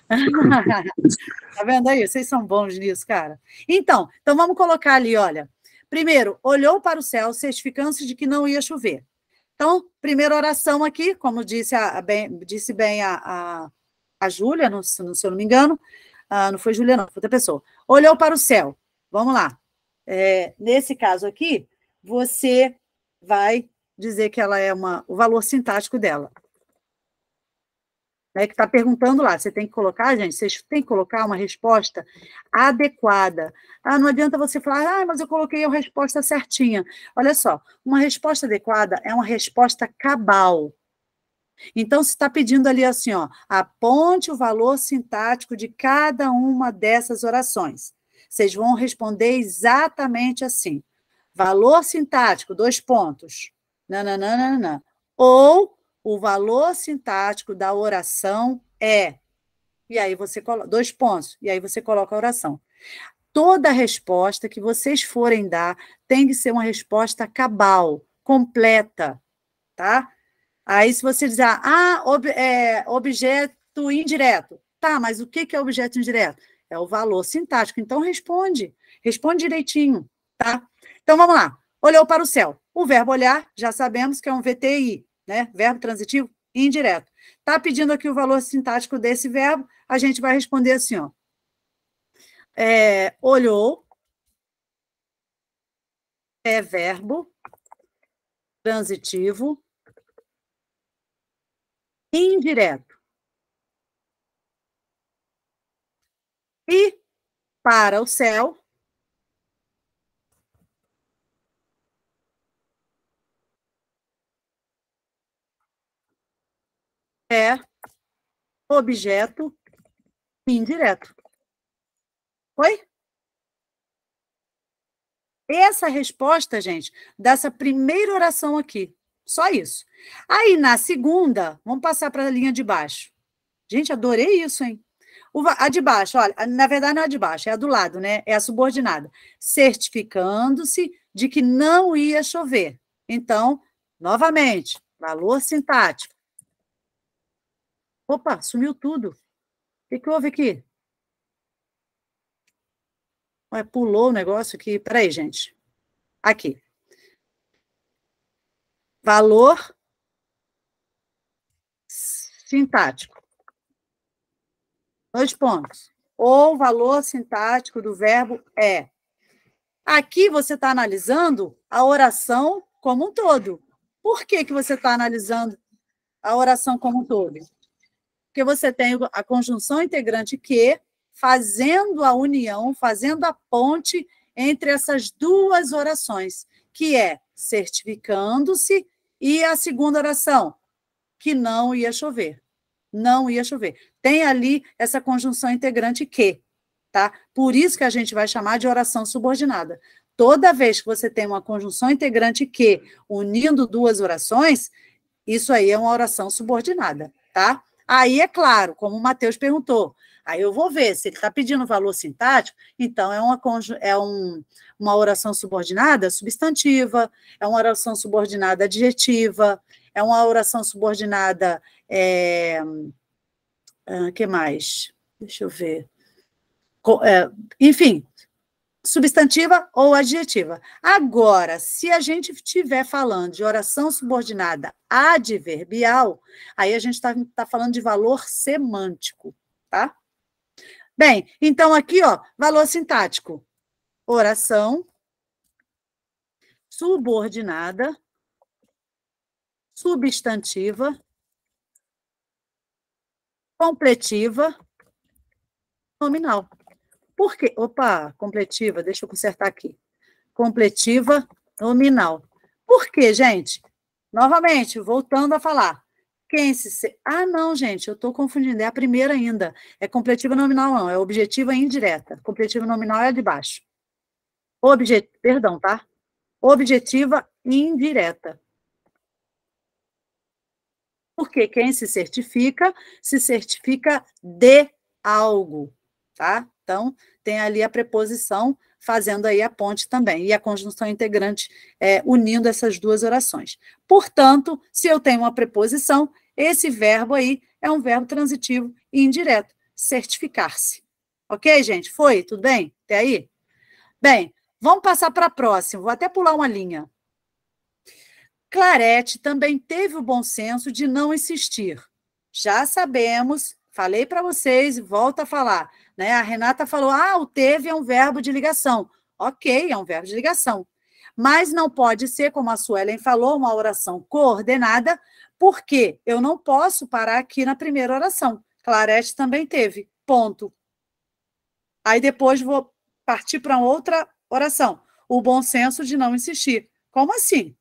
tá vendo aí? Vocês são bons nisso, cara. Então, então vamos colocar ali, olha. Primeiro, olhou para o céu, certificando-se de que não ia chover. Então, primeira oração aqui, como disse, a, a bem, disse bem a, a, a Júlia, não, se, eu não me engano, ah, não foi Júlia, não, foi outra pessoa. Olhou para o céu. Vamos lá. É, nesse caso aqui, você vai dizer que ela é uma, o valor sintático dela. É que está perguntando lá, você tem que colocar, gente, vocês têm que colocar uma resposta adequada. Ah, não adianta você falar, ah, mas eu coloquei a resposta certinha. Olha só, uma resposta adequada é uma resposta cabal. Então, se está pedindo ali assim, ó, aponte o valor sintático de cada uma dessas orações. Vocês vão responder exatamente assim. Valor sintático, dois pontos nananana. Ou o valor sintático da oração é. E aí você coloca dois pontos, e aí você coloca a oração. Toda resposta que vocês forem dar tem que ser uma resposta cabal, completa, tá? Aí se você dizer, ah, ob, é, objeto indireto. Tá, mas o que é objeto indireto? É o valor sintático. Então responde, responde direitinho, tá? Então vamos lá. Olhou para o céu. O verbo olhar, já sabemos que é um VTI, né? Verbo transitivo indireto. Está pedindo aqui o valor sintático desse verbo, a gente vai responder assim, ó. É, olhou é verbo transitivo indireto. E para o céu é objeto indireto. Foi? Essa resposta, gente, dessa primeira oração aqui. Só isso. Aí, na segunda, vamos passar para a linha de baixo. Gente, adorei isso, hein? A de baixo, olha, na verdade não é a de baixo, é a do lado, né? É a subordinada. Certificando-se de que não ia chover. Então, novamente, valor sintático. Opa, sumiu tudo. O que, que houve aqui? Ué, pulou o negócio aqui. Peraí, gente. Aqui. Valor sintático. Dois pontos. Ou valor sintático do verbo é. Aqui você está analisando a oração como um todo. Por que, que você está analisando a oração como um todo? porque você tem a conjunção integrante que, fazendo a união, fazendo a ponte entre essas duas orações, que é certificando-se e a segunda oração, que não ia chover. Não ia chover. Tem ali essa conjunção integrante que, tá? Por isso que a gente vai chamar de oração subordinada. Toda vez que você tem uma conjunção integrante que, unindo duas orações, isso aí é uma oração subordinada, tá? Aí, é claro, como o Matheus perguntou, aí eu vou ver se ele está pedindo valor sintático, então é, uma, é um, uma oração subordinada substantiva, é uma oração subordinada adjetiva, é uma oração subordinada. É, ah, que mais? Deixa eu ver. É, enfim, substantiva ou adjetiva. Agora, se a gente estiver falando de oração subordinada adverbial, aí a gente está tá falando de valor semântico, tá? Bem, então aqui, ó, valor sintático. Oração subordinada substantiva completiva nominal. Por quê? Opa, completiva, deixa eu consertar aqui. Completiva nominal. Por quê, gente? Novamente, voltando a falar. Quem se. Ah, não, gente, eu estou confundindo. É a primeira ainda. É completiva nominal, não. É objetiva indireta. Completiva nominal é a de baixo. Objet... Perdão, tá? Objetiva indireta. Porque quem se certifica, se certifica de algo tá? Então, tem ali a preposição fazendo aí a ponte também, e a conjunção integrante é, unindo essas duas orações. Portanto, se eu tenho uma preposição, esse verbo aí é um verbo transitivo e indireto, certificar-se. Ok, gente? Foi? Tudo bem? Até aí? Bem, vamos passar para a próxima. Vou até pular uma linha. Clarete também teve o bom senso de não insistir. Já sabemos, falei para vocês e volto a falar né? A Renata falou: ah, o teve é um verbo de ligação. Ok, é um verbo de ligação. Mas não pode ser, como a Suelen falou, uma oração coordenada, porque eu não posso parar aqui na primeira oração. Clarete também teve, ponto. Aí depois vou partir para outra oração. O bom senso de não insistir. Como assim?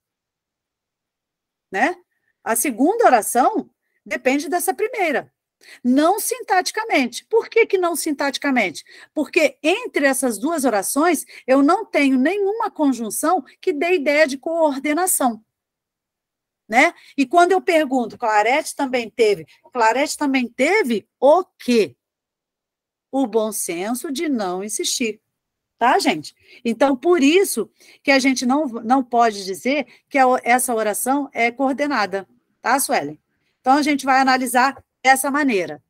Né? A segunda oração depende dessa primeira. Não sintaticamente. Por que, que não sintaticamente? Porque entre essas duas orações, eu não tenho nenhuma conjunção que dê ideia de coordenação. Né? E quando eu pergunto, Clarete também teve, Clarete também teve o quê? O bom senso de não insistir, tá, gente? Então, por isso que a gente não, não pode dizer que essa oração é coordenada, tá, Suelen? Então, a gente vai analisar dessa maneira.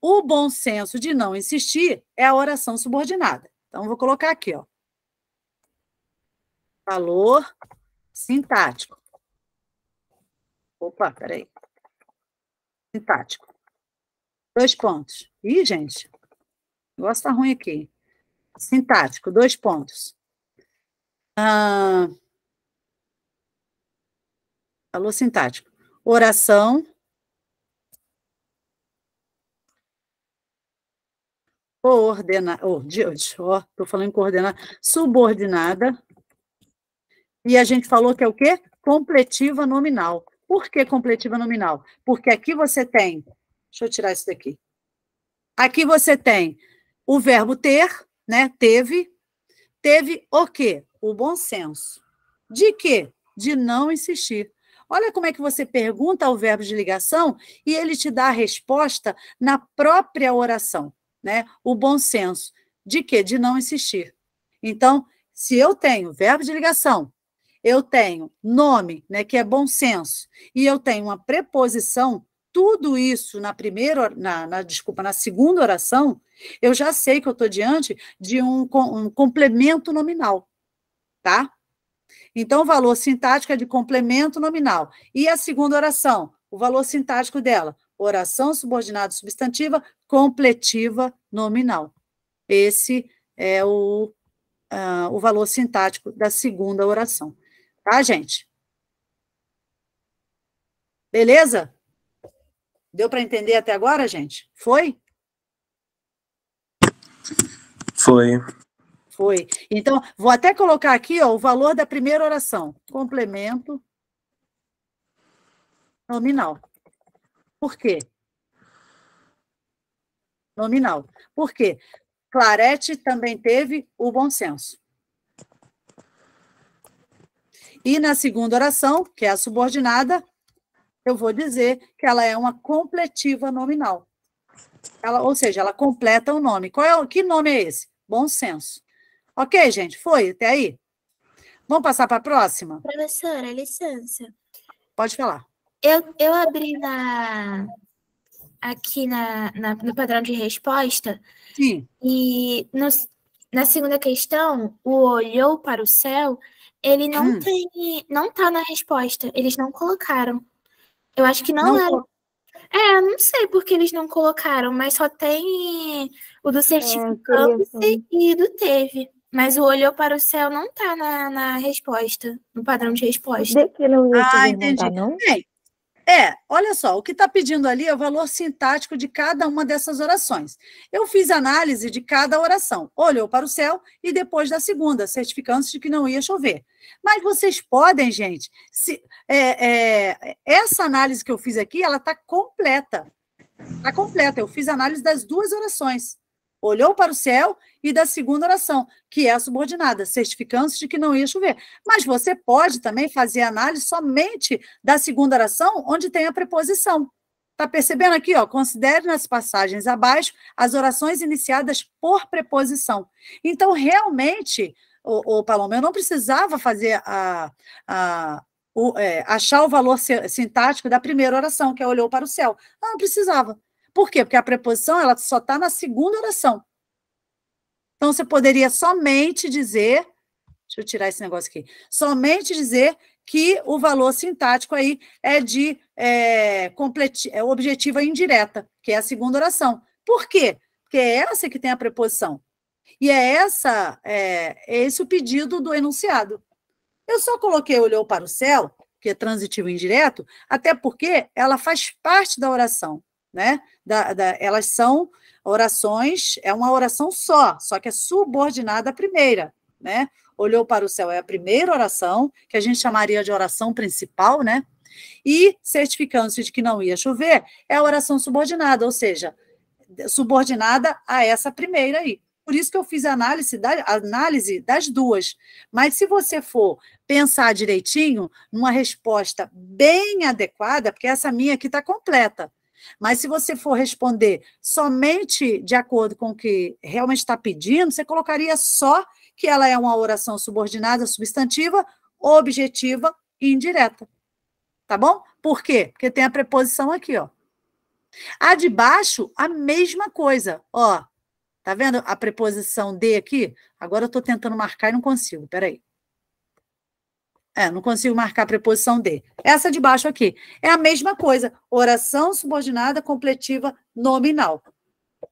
O bom senso de não insistir é a oração subordinada. Então, vou colocar aqui, ó. Valor sintático. Opa, peraí. Sintático. Dois pontos. Ih, gente, o negócio tá ruim aqui. Sintático, dois pontos. Ah, valor sintático. Oração coordenada, ou oh, estou falando coordenada, subordinada, e a gente falou que é o quê? Completiva nominal. Por que completiva nominal? Porque aqui você tem, deixa eu tirar isso daqui. Aqui você tem o verbo ter, né? Teve, teve o quê? O bom senso. De quê? De não insistir. Olha como é que você pergunta ao verbo de ligação e ele te dá a resposta na própria oração né, o bom senso de que de não insistir. Então, se eu tenho verbo de ligação, eu tenho nome, né, que é bom senso, e eu tenho uma preposição, tudo isso na primeira, na, na desculpa, na segunda oração, eu já sei que eu estou diante de um, um complemento nominal, tá? Então, o valor sintático é de complemento nominal. E a segunda oração, o valor sintático dela, oração subordinada substantiva completiva nominal. Esse é o, uh, o valor sintático da segunda oração. Tá, gente? Beleza? Deu para entender até agora, gente? Foi? Foi. Foi. Então, vou até colocar aqui ó, o valor da primeira oração. Complemento nominal. Por quê? nominal. Por quê? Claret também teve o bom senso. E na segunda oração, que é a subordinada, eu vou dizer que ela é uma completiva nominal. Ela, ou seja, ela completa o nome. Qual é, que nome é esse? Bom senso. Ok, gente, foi até aí. Vamos passar para a próxima? Professora, licença. Pode falar. Eu, eu abri na, aqui na, na, no padrão de resposta. Sim. E no, na segunda questão, o olhou para o céu, ele não hum. tem. não tá na resposta. Eles não colocaram. Eu acho que não, não era. É, não sei porque eles não colocaram, mas só tem o do é, certificado é, e do teve. Mas o olhou para o céu não tá na, na resposta, no padrão de resposta. De que não ia ah, entendi. Não? É. É, olha só, o que está pedindo ali é o valor sintático de cada uma dessas orações. Eu fiz análise de cada oração, olhou para o céu e depois da segunda, certificando-se de que não ia chover. Mas vocês podem, gente, se, é, é, essa análise que eu fiz aqui, ela está completa. Está completa, eu fiz análise das duas orações olhou para o céu, e da segunda oração, que é a subordinada, certificando-se de que não ia chover. Mas você pode também fazer análise somente da segunda oração, onde tem a preposição. Está percebendo aqui? Ó, considere nas passagens abaixo as orações iniciadas por preposição. Então, realmente, o, o Paloma, eu não precisava fazer a, a o, é, achar o valor sintático da primeira oração, que é olhou para o céu. Eu não precisava. Por quê? Porque a preposição ela só está na segunda oração. Então, você poderia somente dizer, deixa eu tirar esse negócio aqui, somente dizer que o valor sintático aí é de é, completi, é objetiva indireta, que é a segunda oração. Por quê? Porque é essa que tem a preposição. E é essa é, é esse o pedido do enunciado. Eu só coloquei olhou para o céu, que é transitivo indireto, até porque ela faz parte da oração né? Da, da, elas são orações, é uma oração só, só que é subordinada à primeira, né? Olhou para o céu é a primeira oração, que a gente chamaria de oração principal, né? E certificando-se de que não ia chover, é a oração subordinada, ou seja, subordinada a essa primeira aí. Por isso que eu fiz a análise, da, análise das duas. Mas se você for pensar direitinho, numa resposta bem adequada, porque essa minha aqui está completa, mas se você for responder somente de acordo com o que realmente está pedindo, você colocaria só que ela é uma oração subordinada, substantiva, objetiva e indireta. Tá bom? Por quê? Porque tem a preposição aqui, ó. A de baixo, a mesma coisa, ó. Tá vendo a preposição de aqui? Agora eu estou tentando marcar e não consigo, peraí. É, não consigo marcar a preposição de. Essa de baixo aqui. É a mesma coisa. Oração subordinada completiva nominal.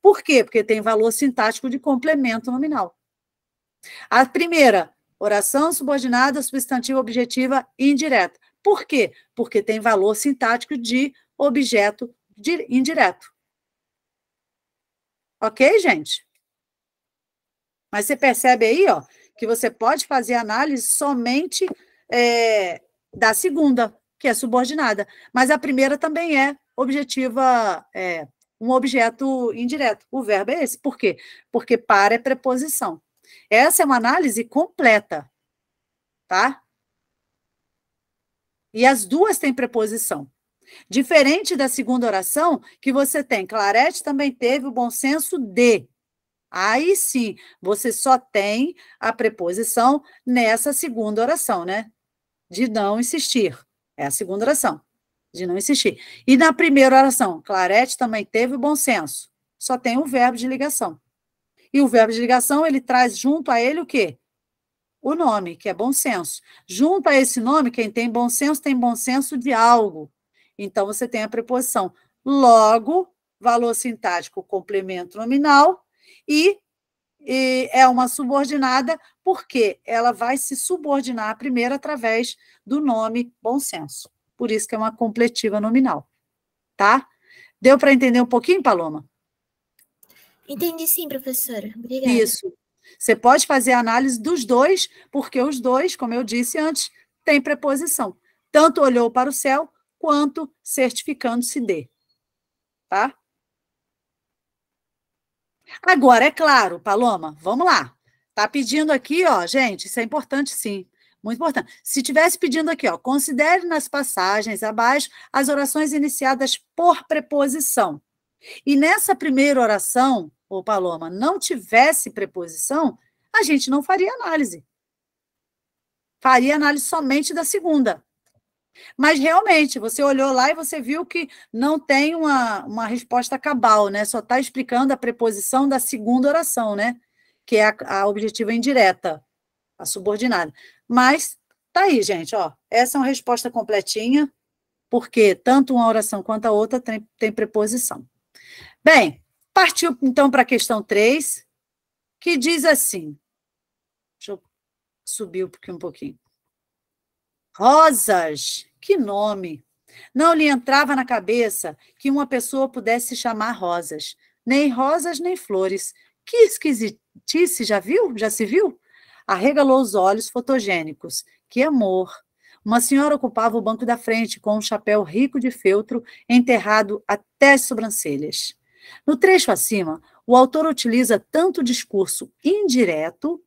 Por quê? Porque tem valor sintático de complemento nominal. A primeira, oração subordinada substantiva objetiva indireta. Por quê? Porque tem valor sintático de objeto de indireto. Ok, gente? Mas você percebe aí, ó, que você pode fazer análise somente é, da segunda, que é subordinada, mas a primeira também é objetiva, é, um objeto indireto. O verbo é esse. Por quê? Porque para é preposição. Essa é uma análise completa, tá? E as duas têm preposição. Diferente da segunda oração, que você tem, Clarete também teve o bom senso de. Aí sim, você só tem a preposição nessa segunda oração, né? De não insistir. É a segunda oração, de não insistir. E na primeira oração, Clarete também teve bom senso. Só tem o verbo de ligação. E o verbo de ligação, ele traz junto a ele o quê? O nome, que é bom senso. Junto a esse nome, quem tem bom senso, tem bom senso de algo. Então, você tem a preposição. Logo, valor sintático complemento nominal e, e é uma subordinada porque ela vai se subordinar primeiro através do nome bom senso. Por isso que é uma completiva nominal, tá? Deu para entender um pouquinho, Paloma? Entendi sim, professora. Obrigada. Isso. Você pode fazer a análise dos dois, porque os dois, como eu disse antes, têm preposição. Tanto olhou para o céu, quanto certificando-se de. Tá? Agora, é claro, Paloma, vamos lá. Tá pedindo aqui, ó, gente, isso é importante sim. Muito importante. Se tivesse pedindo aqui, ó, considere nas passagens abaixo as orações iniciadas por preposição. E nessa primeira oração, ô Paloma, não tivesse preposição, a gente não faria análise. Faria análise somente da segunda. Mas realmente, você olhou lá e você viu que não tem uma, uma resposta cabal, né? Só está explicando a preposição da segunda oração, né? Que é a, a objetiva indireta, a subordinada. Mas tá aí, gente, ó. Essa é uma resposta completinha, porque tanto uma oração quanto a outra tem, tem preposição. Bem, partiu então para a questão 3, que diz assim. Deixa eu subir um pouquinho. Um pouquinho. Rosas, que nome! Não lhe entrava na cabeça que uma pessoa pudesse chamar Rosas, nem rosas nem flores. Que esquisitice, já viu? Já se viu? Arregalou os olhos fotogênicos. Que amor! Uma senhora ocupava o banco da frente com um chapéu rico de feltro enterrado até as sobrancelhas. No trecho acima, o autor utiliza tanto o discurso indireto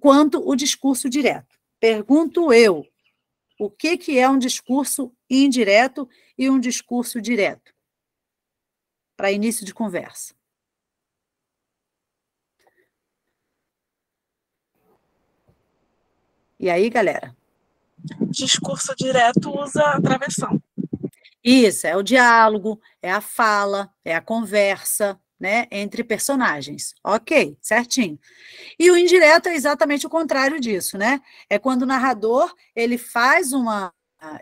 quanto o discurso direto. Pergunto eu, o que, que é um discurso indireto e um discurso direto? Para início de conversa. E aí, galera? Discurso direto usa a travessão. Isso, é o diálogo, é a fala, é a conversa, né, entre personagens. Ok, certinho. E o indireto é exatamente o contrário disso, né? É quando o narrador ele faz uma,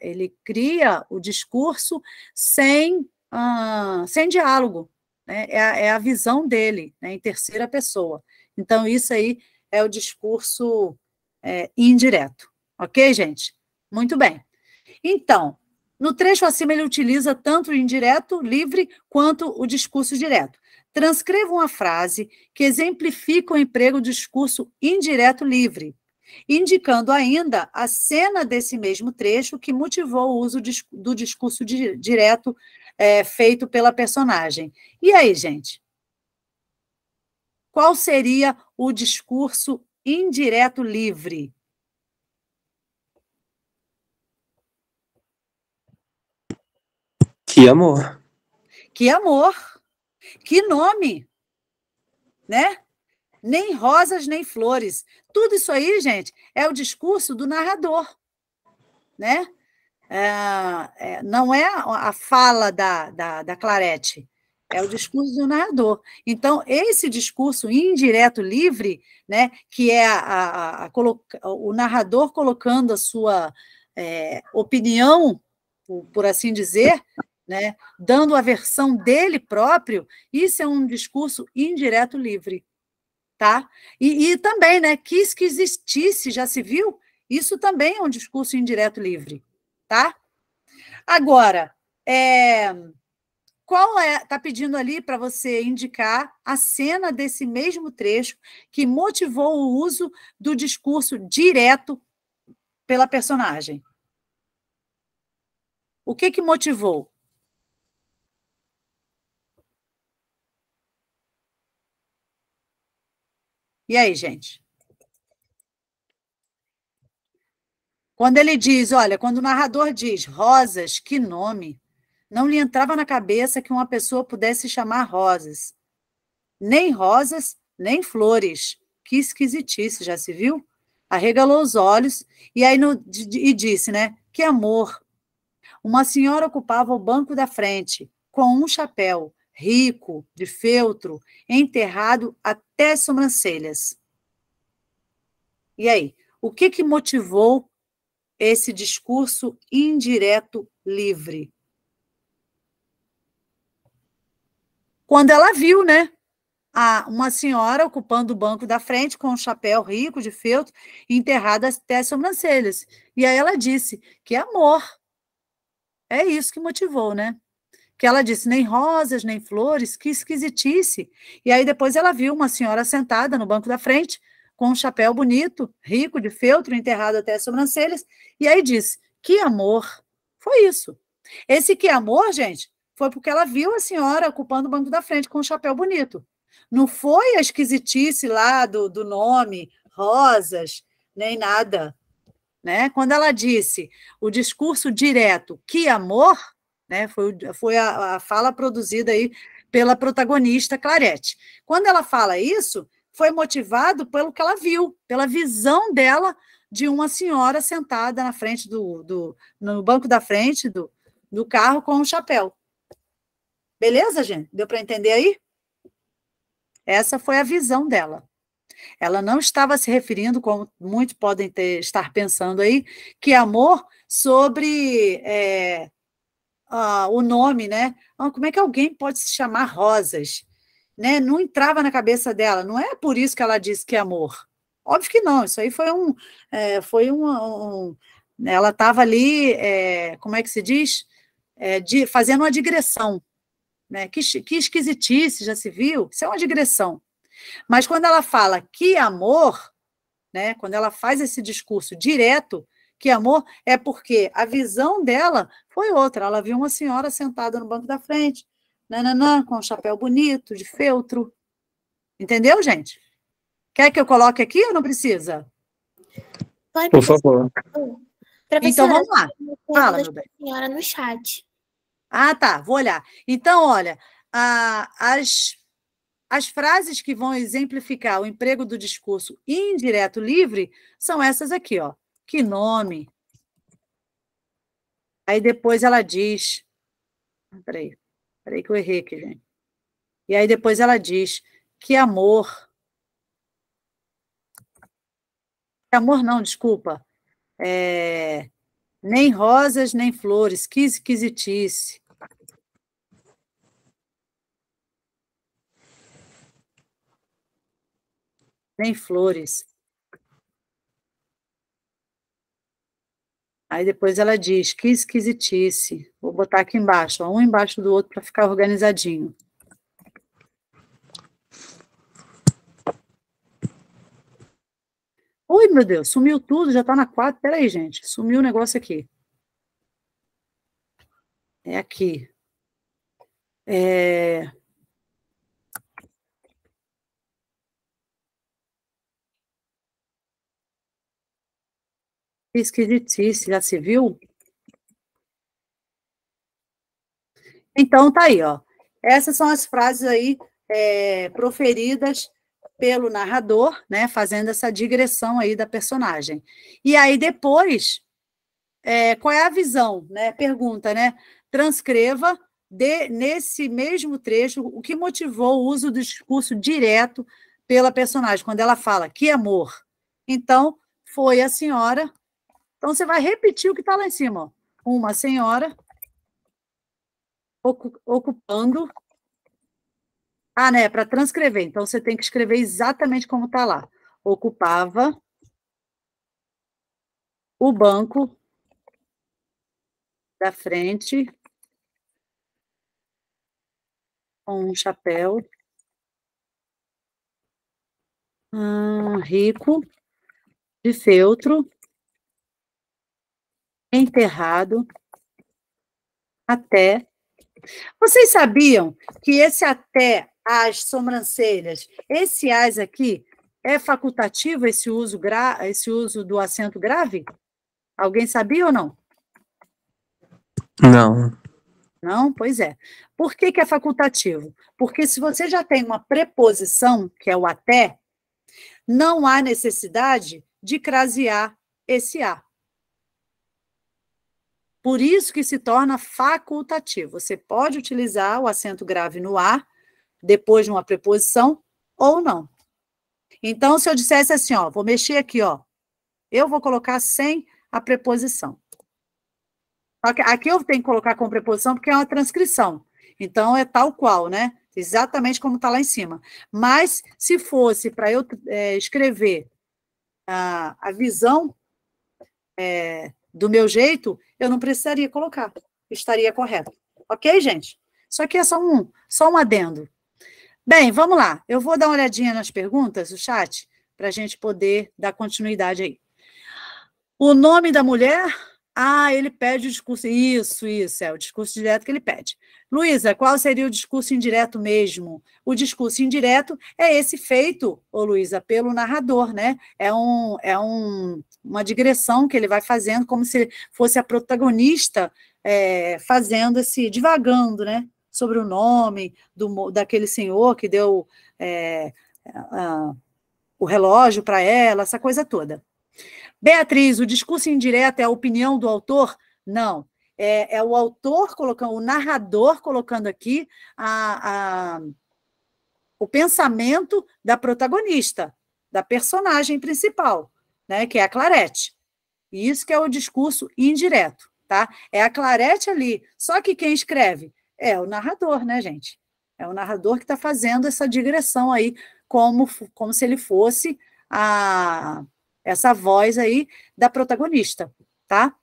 ele cria o discurso sem, uh, sem diálogo, né? É a, é, a, visão dele, né, em terceira pessoa. Então isso aí é o discurso é, indireto. Ok, gente? Muito bem. Então, no trecho acima, ele utiliza tanto o indireto livre quanto o discurso direto. Transcreva uma frase que exemplifica o emprego de discurso indireto livre, indicando ainda a cena desse mesmo trecho que motivou o uso do discurso direto é, feito pela personagem. E aí, gente? Qual seria o discurso indireto livre? Que amor. Que amor. Que nome! Né? Nem rosas, nem flores. Tudo isso aí, gente, é o discurso do narrador. Né? É, é, não é a fala da, da, da Clarete, é o discurso do narrador. Então, esse discurso indireto livre, né, que é a, a, a o narrador colocando a sua é, opinião, por assim dizer, né, dando a versão dele próprio, isso é um discurso indireto livre, tá? E, e, também, né, quis que existisse, já se viu? Isso também é um discurso indireto livre, tá? Agora, é, qual é? Tá pedindo ali para você indicar a cena desse mesmo trecho que motivou o uso do discurso direto pela personagem. O que que motivou? E aí, gente? Quando ele diz, olha, quando o narrador diz rosas, que nome, não lhe entrava na cabeça que uma pessoa pudesse chamar rosas. Nem rosas, nem flores. Que esquisitice, já se viu? Arregalou os olhos e aí no, e disse, né? Que amor. Uma senhora ocupava o banco da frente, com um chapéu, rico, de feltro, enterrado até sobrancelhas. E aí, o que, que motivou esse discurso indireto livre? Quando ela viu, né? A, uma senhora ocupando o banco da frente com um chapéu rico de feltro, enterrada até as sobrancelhas. E aí ela disse que amor. É isso que motivou, né? que ela disse nem rosas, nem flores, que esquisitice. E aí depois ela viu uma senhora sentada no banco da frente, com um chapéu bonito, rico de feltro, enterrado até as sobrancelhas, e aí disse: "Que amor". Foi isso. Esse que amor, gente, foi porque ela viu a senhora ocupando o banco da frente com um chapéu bonito. Não foi a esquisitice lá do, do nome, rosas, nem nada. Né? Quando ela disse o discurso direto, que amor, né? Foi, foi a, a fala produzida aí pela protagonista Clarete. Quando ela fala isso, foi motivado pelo que ela viu, pela visão dela de uma senhora sentada na frente do, do no banco da frente do, do carro com um chapéu. Beleza, gente? Deu para entender aí? Essa foi a visão dela. Ela não estava se referindo, como muitos podem ter, estar pensando aí, que amor sobre é, uh, o nome, né? Ah, como é que alguém pode se chamar Rosas? Né? Não entrava na cabeça dela. Não é por isso que ela disse que é amor. Óbvio que não. Isso aí foi um, é, foi um, um né? ela estava ali, é, como é que se diz? É, de, fazendo uma digressão. Né? Que, que esquisitice, já se viu? Isso é uma digressão. Mas quando ela fala que amor, né? quando ela faz esse discurso direto, que amor, é porque a visão dela foi outra. Ela viu uma senhora sentada no banco da frente, nananã, com um chapéu bonito, de feltro. Entendeu, gente? Quer que eu coloque aqui ou não precisa? Pode, Por favor. Então vamos lá. Fala, Senhora no chat. Ah, tá, vou olhar. Então, olha, a, as as frases que vão exemplificar o emprego do discurso indireto livre são essas aqui, ó. Que nome! Aí depois ela diz. Ah, peraí, peraí que eu errei aqui, gente. E aí depois ela diz: que amor. Que amor não, desculpa. É, nem rosas, nem flores, que esquisitice. Nem flores. Aí depois ela diz, que esquisitice. Vou botar aqui embaixo, ó, um embaixo do outro para ficar organizadinho. Oi, meu Deus, sumiu tudo, já está na 4. Peraí, gente, sumiu o negócio aqui. É aqui. É... Esquisitice, já se viu? Então, tá aí, ó. Essas são as frases aí é, proferidas pelo narrador, né, fazendo essa digressão aí da personagem. E aí depois, é, qual é a visão, né? Pergunta, né? Transcreva de, nesse mesmo trecho o que motivou o uso do discurso direto pela personagem quando ela fala que amor. Então foi a senhora então, você vai repetir o que está lá em cima. Ó. Uma senhora ocupando. Ah, né? Para transcrever. Então, você tem que escrever exatamente como está lá. Ocupava o banco da frente com um chapéu hum, rico de feltro enterrado até. Vocês sabiam que esse até as sobrancelhas, esse as aqui, é facultativo esse uso, gra... esse uso do acento grave? Alguém sabia ou não? Não. Não? Pois é. Por que, que é facultativo? Porque se você já tem uma preposição, que é o até, não há necessidade de crasear esse A. Por isso que se torna facultativo. Você pode utilizar o acento grave no a depois de uma preposição, ou não. Então, se eu dissesse assim, ó, vou mexer aqui, ó, eu vou colocar sem a preposição. Aqui eu tenho que colocar com preposição porque é uma transcrição. Então, é tal qual, né? Exatamente como está lá em cima. Mas, se fosse para eu é, escrever a, ah, a visão é, do meu jeito, eu não precisaria colocar. Estaria correto. Ok, gente? Isso aqui é só um, só um adendo. Bem, vamos lá. Eu vou dar uma olhadinha nas perguntas, o chat, para a gente poder dar continuidade aí. O nome da mulher? Ah, ele pede o discurso. Isso, isso, é o discurso direto que ele pede. Luísa, qual seria o discurso indireto mesmo? O discurso indireto é esse feito, ô Luísa, pelo narrador, né? É, um, é um, uma digressão que ele vai fazendo, como se fosse a protagonista é, fazendo esse, divagando, né? Sobre o nome do, daquele senhor que deu é, a, o relógio para ela, essa coisa toda. Beatriz, o discurso indireto é a opinião do autor? Não é, é o autor colocando, o narrador colocando aqui a, a, o pensamento da protagonista, da personagem principal, né, que é a Clarete. E isso que é o discurso indireto, tá? É a Clarete ali, só que quem escreve é o narrador, né, gente? É o narrador que está fazendo essa digressão aí, como, como se ele fosse a, essa voz aí da protagonista, tá?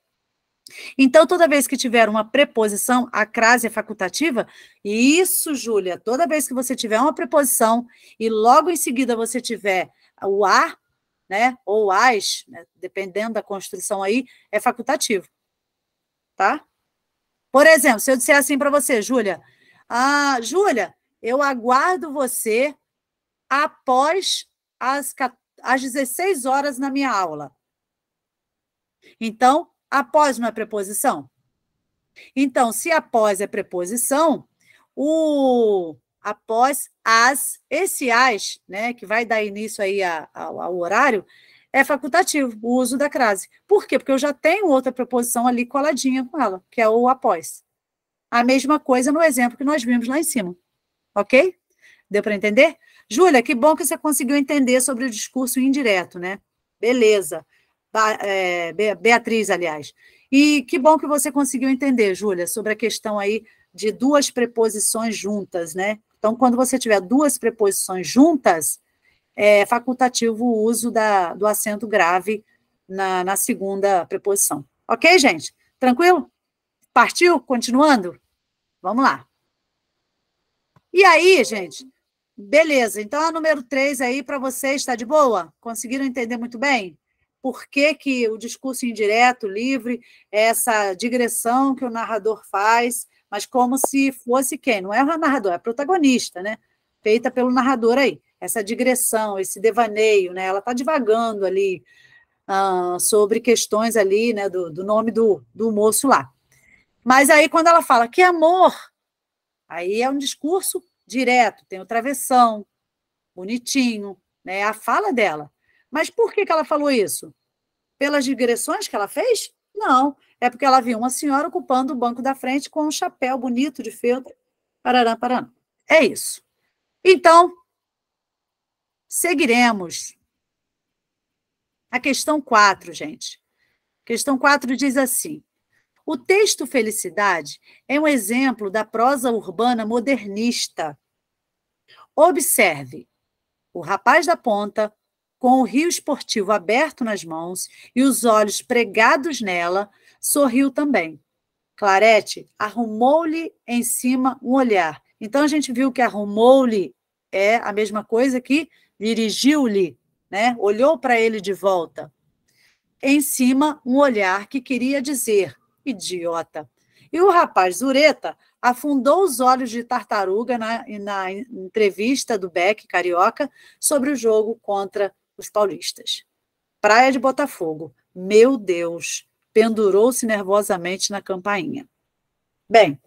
Então, toda vez que tiver uma preposição, a crase é facultativa? Isso, Júlia, toda vez que você tiver uma preposição e logo em seguida você tiver o a, né, ou as, né, dependendo da construção aí, é facultativo, tá? Por exemplo, se eu disser assim para você, Júlia, ah, Júlia, eu aguardo você após as, às 16 horas na minha aula. Então, após uma preposição? Então, se após é preposição, o após as, esse as, né, que vai dar início aí a, a, ao horário, é facultativo, o uso da crase. Por quê? Porque eu já tenho outra preposição ali coladinha com ela, que é o após. A mesma coisa no exemplo que nós vimos lá em cima. Ok? Deu para entender? Júlia, que bom que você conseguiu entender sobre o discurso indireto, né? Beleza. É, Beatriz, aliás. E que bom que você conseguiu entender, Júlia, sobre a questão aí de duas preposições juntas, né? Então, quando você tiver duas preposições juntas, é facultativo o uso da, do acento grave na, na segunda preposição. Ok, gente? Tranquilo? Partiu? Continuando? Vamos lá. E aí, gente? Beleza, então a número 3 aí para vocês, está de boa? Conseguiram entender muito bem? por que, que o discurso indireto, livre, é essa digressão que o narrador faz, mas como se fosse quem? Não é o narrador, é protagonista, né? Feita pelo narrador aí. Essa digressão, esse devaneio, né? Ela está divagando ali ah, sobre questões ali, né? Do, do nome do, do moço lá. Mas aí, quando ela fala que amor, aí é um discurso direto, tem o travessão, bonitinho, né? A fala dela. Mas por que, que ela falou isso? Pelas digressões que ela fez? Não. É porque ela viu uma senhora ocupando o banco da frente com um chapéu bonito de feltro. Parará, parará. É isso. Então, seguiremos. A questão 4, gente. Questão 4 diz assim: o texto Felicidade é um exemplo da prosa urbana modernista. Observe: o rapaz da ponta, com o rio esportivo aberto nas mãos e os olhos pregados nela, sorriu também. Clarete arrumou-lhe em cima um olhar. Então a gente viu que arrumou-lhe é a mesma coisa que dirigiu-lhe, né? Olhou para ele de volta. Em cima um olhar que queria dizer idiota. E o rapaz Zureta afundou os olhos de tartaruga na, na entrevista do Beck Carioca sobre o jogo contra os paulistas. Praia de Botafogo. Meu Deus! Pendurou-se nervosamente na campainha. Bem,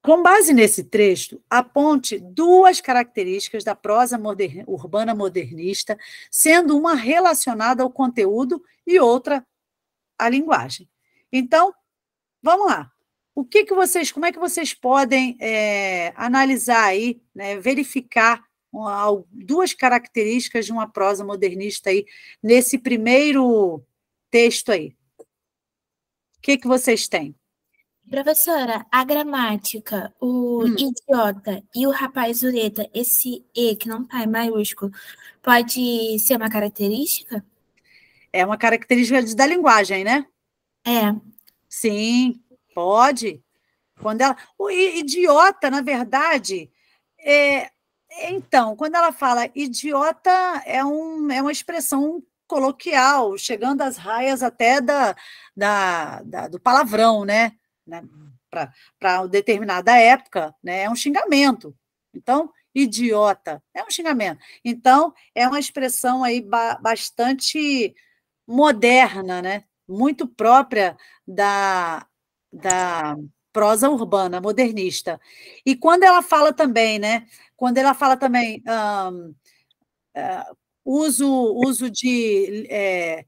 com base nesse trecho, aponte duas características da prosa moderna, urbana modernista, sendo uma relacionada ao conteúdo e outra à linguagem. Então, vamos lá. O que, que vocês, como é que vocês podem é, analisar aí, né, verificar duas características de uma prosa modernista aí nesse primeiro texto aí. O que, que vocês têm? Professora, a gramática, o hum. idiota e o rapaz ureta, esse E que não tá em maiúsculo, pode ser uma característica? É uma característica da linguagem, né? É. Sim, pode. Quando ela... O idiota, na verdade, é, então, quando ela fala idiota, é, um, é uma expressão coloquial, chegando às raias até da, da, da do palavrão, né? né? Para determinada época, né? É um xingamento. Então, idiota é um xingamento. Então, é uma expressão aí ba bastante moderna, né? Muito própria da, da prosa urbana modernista. E quando ela fala também, né, quando ela fala também um, uh, eh, uso, uso de é,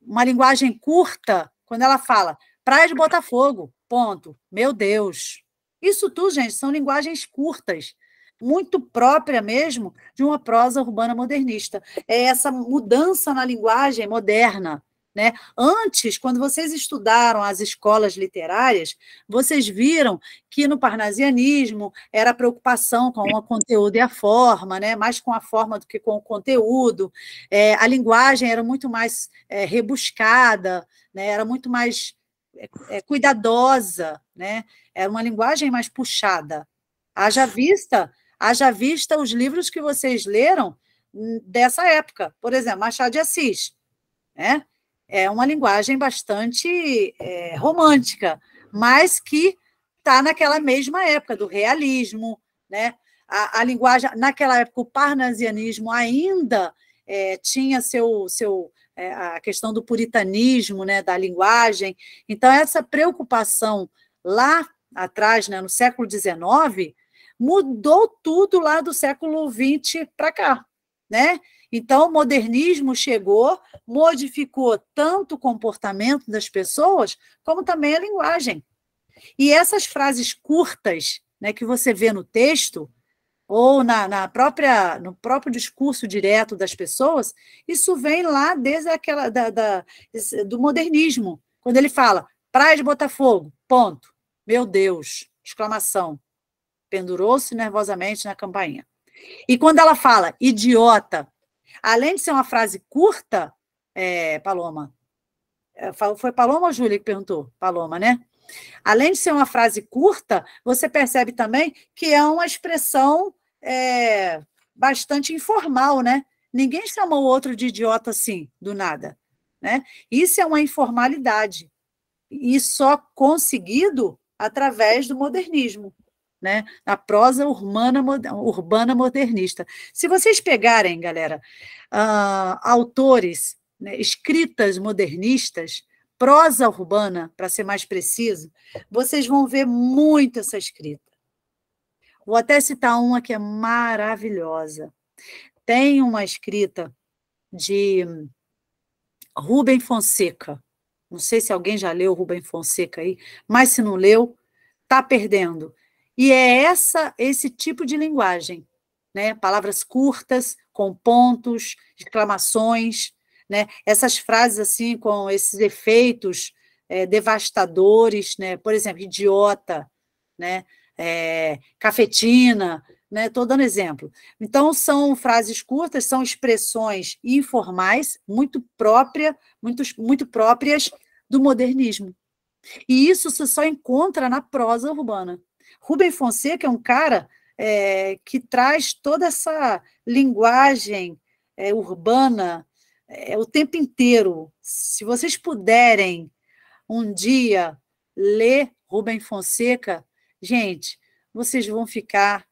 uma linguagem curta, quando ela fala praia de Botafogo, ponto. Meu Deus. Isso tudo, gente, são linguagens curtas, muito própria mesmo de uma prosa urbana modernista. É essa mudança na linguagem moderna né? Antes, quando vocês estudaram as escolas literárias, vocês viram que no parnasianismo era a preocupação com o conteúdo e a forma, né? mais com a forma do que com o conteúdo. É, a linguagem era muito mais é, rebuscada, né? era muito mais é, é cuidadosa, né? era uma linguagem mais puxada. Haja vista, haja vista os livros que vocês leram hum, dessa época, por exemplo, Machado de Assis. Né? é uma linguagem bastante é, romântica, mas que está naquela mesma época do realismo, né? A, a linguagem naquela época o parnasianismo ainda é, tinha seu seu é, a questão do puritanismo, né, da linguagem. Então essa preocupação lá atrás, né, no século XIX, mudou tudo lá do século XX para cá, né? Então, o modernismo chegou, modificou tanto o comportamento das pessoas, como também a linguagem. E essas frases curtas né, que você vê no texto, ou na, na, própria no próprio discurso direto das pessoas, isso vem lá desde aquela da, da do modernismo, quando ele fala Praia de Botafogo, ponto, meu Deus, exclamação, pendurou-se nervosamente na campainha. E quando ela fala idiota, Além de ser uma frase curta, é, Paloma, é, foi Paloma ou Júlia que perguntou? Paloma, né? Além de ser uma frase curta, você percebe também que é uma expressão é, bastante informal, né? Ninguém chamou o outro de idiota assim, do nada. Né? Isso é uma informalidade. E só conseguido através do modernismo né? na prosa urbana, urbana modernista. Se vocês pegarem, galera, uh, autores, né, escritas modernistas, prosa urbana, para ser mais preciso, vocês vão ver muito essa escrita. Vou até citar uma que é maravilhosa. Tem uma escrita de Rubem Fonseca. Não sei se alguém já leu Rubem Fonseca aí, mas se não leu, tá perdendo. E é essa esse tipo de linguagem, né? Palavras curtas, com pontos, exclamações, né? Essas frases assim com esses efeitos é, devastadores, né? Por exemplo, idiota, né? É, cafetina, né? Estou dando exemplo. Então são frases curtas, são expressões informais muito própria, muito, muito próprias do modernismo. E isso se só encontra na prosa urbana. Rubem Fonseca é um cara é, que traz toda essa linguagem é, urbana é, o tempo inteiro. Se vocês puderem um dia ler Rubem Fonseca, gente, vocês vão ficar.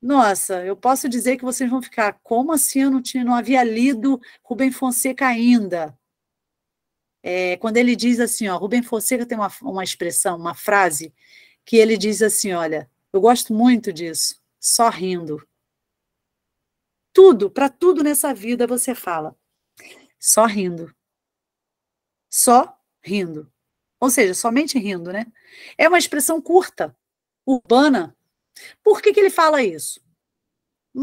Nossa, eu posso dizer que vocês vão ficar. Como assim eu não, tinha, não havia lido Rubem Fonseca ainda? É, quando ele diz assim, ó, Rubem Fonseca tem uma, uma expressão, uma frase que ele diz assim: olha, eu gosto muito disso, só rindo. Tudo, para tudo nessa vida você fala, só rindo. Só rindo. Ou seja, somente rindo, né? É uma expressão curta, urbana. Por que, que ele fala isso?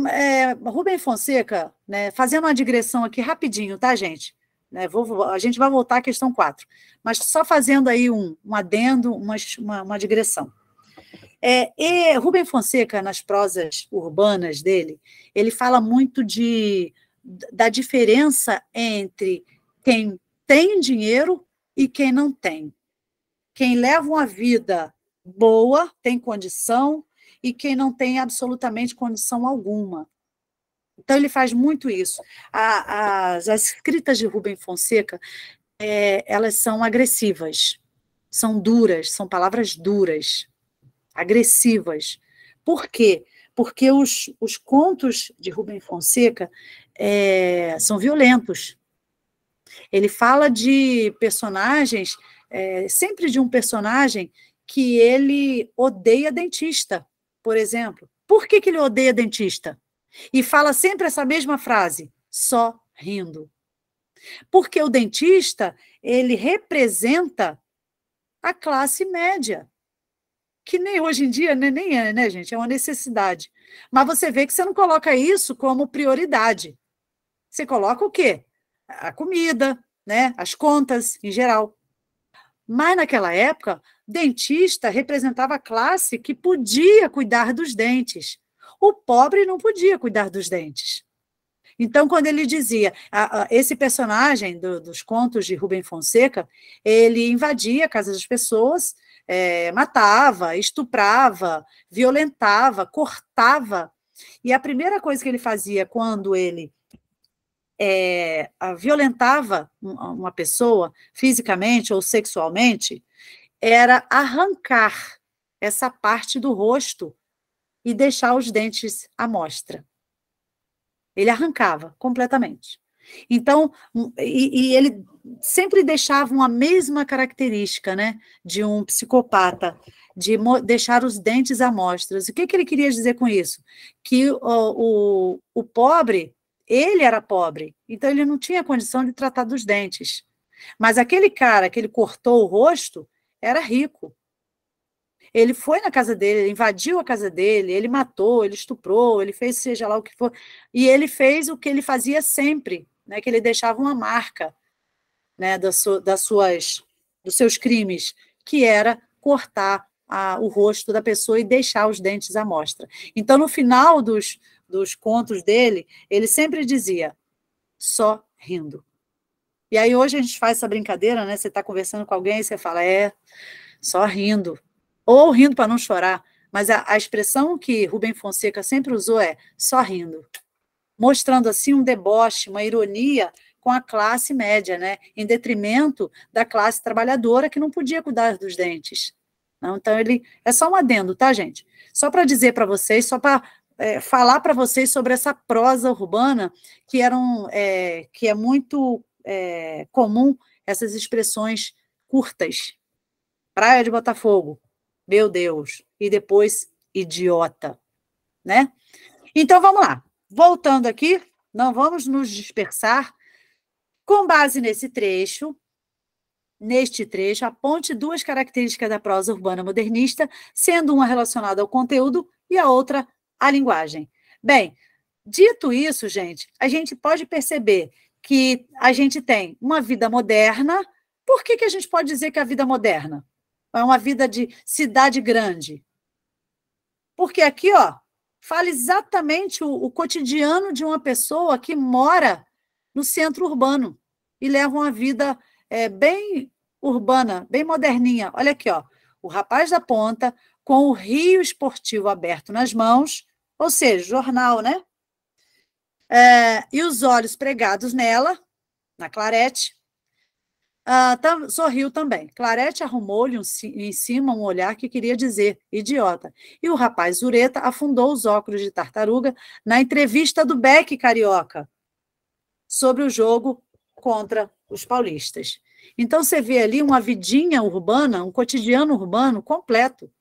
É, Rubem Fonseca, né, fazendo uma digressão aqui rapidinho, tá, gente? Né? Vou, a gente vai voltar à questão 4, mas só fazendo aí um, um adendo, uma, uma, uma digressão. É, e Rubem Fonseca, nas prosas urbanas dele, ele fala muito de, da diferença entre quem tem dinheiro e quem não tem. Quem leva uma vida boa, tem condição, e quem não tem absolutamente condição alguma. Então, ele faz muito isso. A, as, as, escritas de Rubem Fonseca, é, elas são agressivas, são duras, são palavras duras, agressivas. Por quê? Porque os, os contos de Rubem Fonseca é, são violentos. Ele fala de personagens, é, sempre de um personagem que ele odeia dentista, por exemplo. Por que, que ele odeia dentista? E fala sempre essa mesma frase: só rindo. Porque o dentista, ele representa a classe média. Que nem hoje em dia, né, nem é, né, gente? É uma necessidade. Mas você vê que você não coloca isso como prioridade. Você coloca o quê? A comida, né? As contas em geral. Mas naquela época, dentista representava a classe que podia cuidar dos dentes, o pobre não podia cuidar dos dentes. Então, quando ele dizia, a, a, esse personagem do, dos contos de Rubem Fonseca, ele invadia a casa das pessoas, é, matava, estuprava, violentava, cortava. E a primeira coisa que ele fazia quando ele é, violentava uma pessoa fisicamente ou sexualmente era arrancar essa parte do rosto e deixar os dentes à mostra. Ele arrancava completamente. Então, hum, e, e, ele sempre deixava uma mesma característica, né, de um psicopata, de deixar os dentes à mostra. O que, que ele queria dizer com isso? Que o, o, o pobre, ele era pobre, então ele não tinha condição de tratar dos dentes. Mas aquele cara que ele cortou o rosto era rico, ele foi na casa dele, ele invadiu a casa dele, ele matou, ele estuprou, ele fez seja lá o que for. E ele fez o que ele fazia sempre, né? Que ele deixava uma marca, né? su, das suas, dos seus crimes, que era cortar a, o rosto da pessoa e deixar os dentes à mostra. Então, no final dos, dos contos dele, ele sempre dizia: só rindo. E aí hoje a gente faz essa brincadeira, né? Você está conversando com alguém e você fala, é, só rindo ou rindo para não chorar, mas a, a, expressão que Rubem Fonseca sempre usou é só rindo, mostrando assim um deboche, uma ironia com a classe média, né, em detrimento da classe trabalhadora que não podia cuidar dos dentes. Não, então ele é só um adendo, tá, gente? Só para dizer para vocês, só para é, falar para vocês sobre essa prosa urbana que eram é, que é muito é, comum essas expressões curtas. Praia de Botafogo, meu Deus, e depois idiota, né? Então vamos lá. Voltando aqui, não vamos nos dispersar. Com base nesse trecho, neste trecho, aponte duas características da prosa urbana modernista, sendo uma relacionada ao conteúdo e a outra à linguagem. Bem, dito isso, gente, a gente pode perceber que a gente tem uma vida moderna. Por que, que a gente pode dizer que a vida é moderna? É uma vida de cidade grande. Porque aqui, ó, fala exatamente o, o cotidiano de uma pessoa que mora no centro urbano e leva uma vida é, bem urbana, bem moderninha. Olha aqui, ó, o rapaz da ponta com o rio esportivo aberto nas mãos, ou seja, jornal, né? É, e os olhos pregados nela, na clarete, ah, tá, sorriu também. Clarete arrumou-lhe um, em cima um olhar que queria dizer idiota. E o rapaz Zureta afundou os óculos de tartaruga na entrevista do Beck Carioca sobre o jogo contra os paulistas. Então você vê ali uma vidinha urbana, um cotidiano urbano completo.